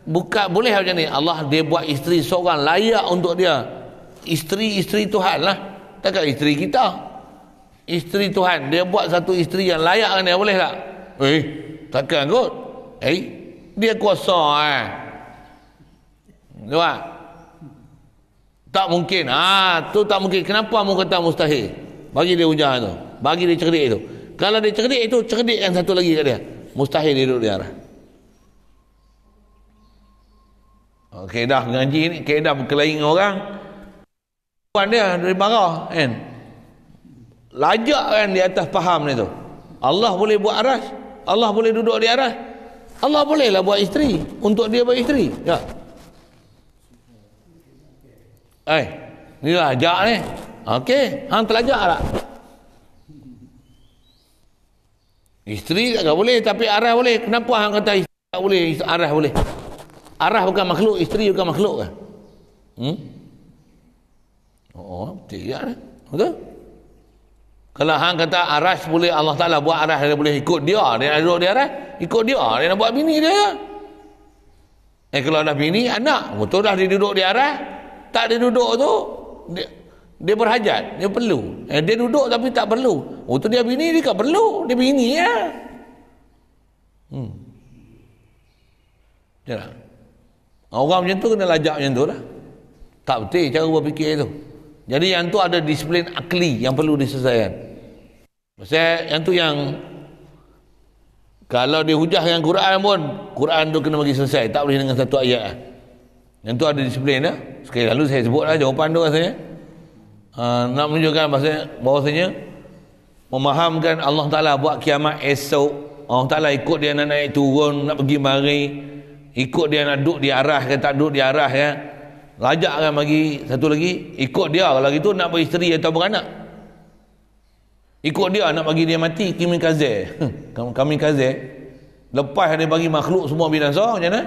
buka boleh macam ni Allah dia buat isteri seorang layak untuk dia isteri-isteri Tuhan lah takkan isteri kita isteri Tuhan dia buat satu isteri yang layak kan dia boleh tak eh takkan kot eh dia kuasa eh nampak tak mungkin ah tu tak mungkin kenapa kamu kata mustahil bagi dia ujian tu bagi dia cerdik itu kalau dia cerdik itu yang satu lagi kat dia mustahil dia duduk di arah kaedah mengaji ni kaedah berkelahi orang tuan dia dari marah kan lajak kan di atas faham ni tu Allah boleh buat arah, Allah boleh duduk di arah, Allah bolehlah buat isteri untuk dia buat isteri ya eh ni lah ajak ni Okey, hang telajar tak? Lah. Isteri tak boleh tapi arah boleh. Kenapa hang kata isteri tak boleh, arah boleh? Arah bukan makhluk, isteri bukan makhluk ke? Hmm? Oh, tiga lah. Betul? Kalau hang kata arah boleh Allah Ta'ala buat arah dia boleh ikut dia. Dia nak duduk di arah, ikut dia. Dia nak buat bini dia. Eh kalau dah bini, anak. Betul dah dia duduk di arah. Tak dia duduk tu. Dia, dia berhajat, dia perlu. Eh, dia duduk tapi tak perlu. Oh, tu dia bini dia tak perlu. Dia bini ya. Hmm. Ya. Orang macam tu kena lajak macam tu lah. Tak betul cara berfikir tu. Jadi yang tu ada disiplin akli yang perlu diselesaikan. Maksudnya yang tu yang kalau dia hujah dengan Quran pun Quran tu kena bagi selesai. Tak boleh dengan satu ayat lah. Yang tu ada disiplin lah. Sekali lalu saya sebut lah jawapan tu rasanya uh, nak menunjukkan bahasa bahasanya memahamkan Allah Taala buat kiamat esok Allah Taala ikut dia nak naik turun nak pergi mari ikut dia nak duduk di arah ke tak duduk di arah ya rajak kan bagi satu lagi ikut dia kalau gitu nak beristeri atau beranak ikut dia nak bagi dia mati kami kaze kami kaze lepas dia bagi makhluk semua binasa macam mana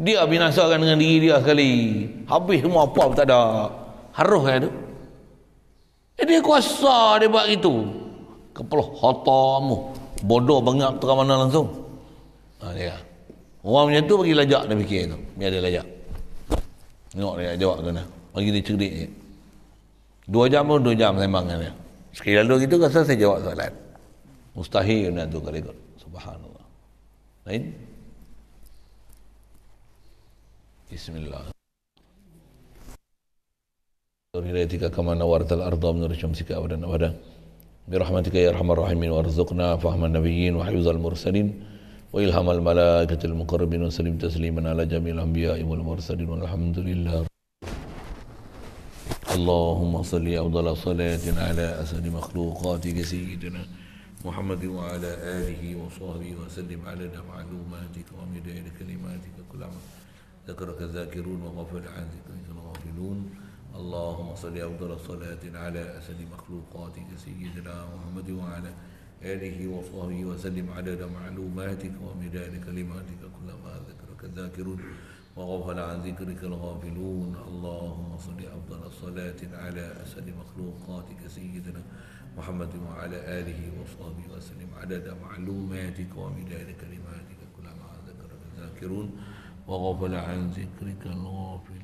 dia binasakan dengan diri dia sekali habis semua apa pun tak ada haruh kan tu jadi kuasa dia buat gitu. Kepala hatamu. Bodoh banget tu mana langsung. Ha, dia. Orang macam tu bagi lajak dia fikir tu. Biar dia lajak. Tengok dia jawab tu nah. Bagi dia cerdik ni. Dua jam pun dua jam saya dengan dia. Sekali lalu gitu rasa kan saya jawab soalan. Mustahil dia tu kali ikut. Subhanallah. Lain? Bismillah. ذريتك كما نورت الأرض من شمسك أبدا أبدا برحمتك يا أرحم الراحمين وارزقنا فهم النبيين وحفظ المرسلين وإلهام الملائكة المقربين وسلم تسليما على جميع الأنبياء والمرسلين والحمد لله اللهم صل أفضل صلاة على أسد مخلوقاتك سيدنا محمد وعلى آله وصحبه وسلم على معلوماتك ومدائر كلماتك عمل ذكرك الذاكرون وغفل عن ذكرك الغافلون اللهم صل أفضل الصلاة على أسد مخلوقاتك سيدنا محمد وعلى آله وصحبه وسلم عدد معلوماتك ومداد كلماتك كلما ذكرك الذاكرون وغفل عن ذكرك الغافلون اللهم صل أفضل الصلاة على أسد مخلوقاتك سيدنا محمد وعلى آله وصحبه وسلم عدد معلوماتك ومداد كلماتك كلما ذكرك الذاكرون وغفل عن ذكرك الغافلون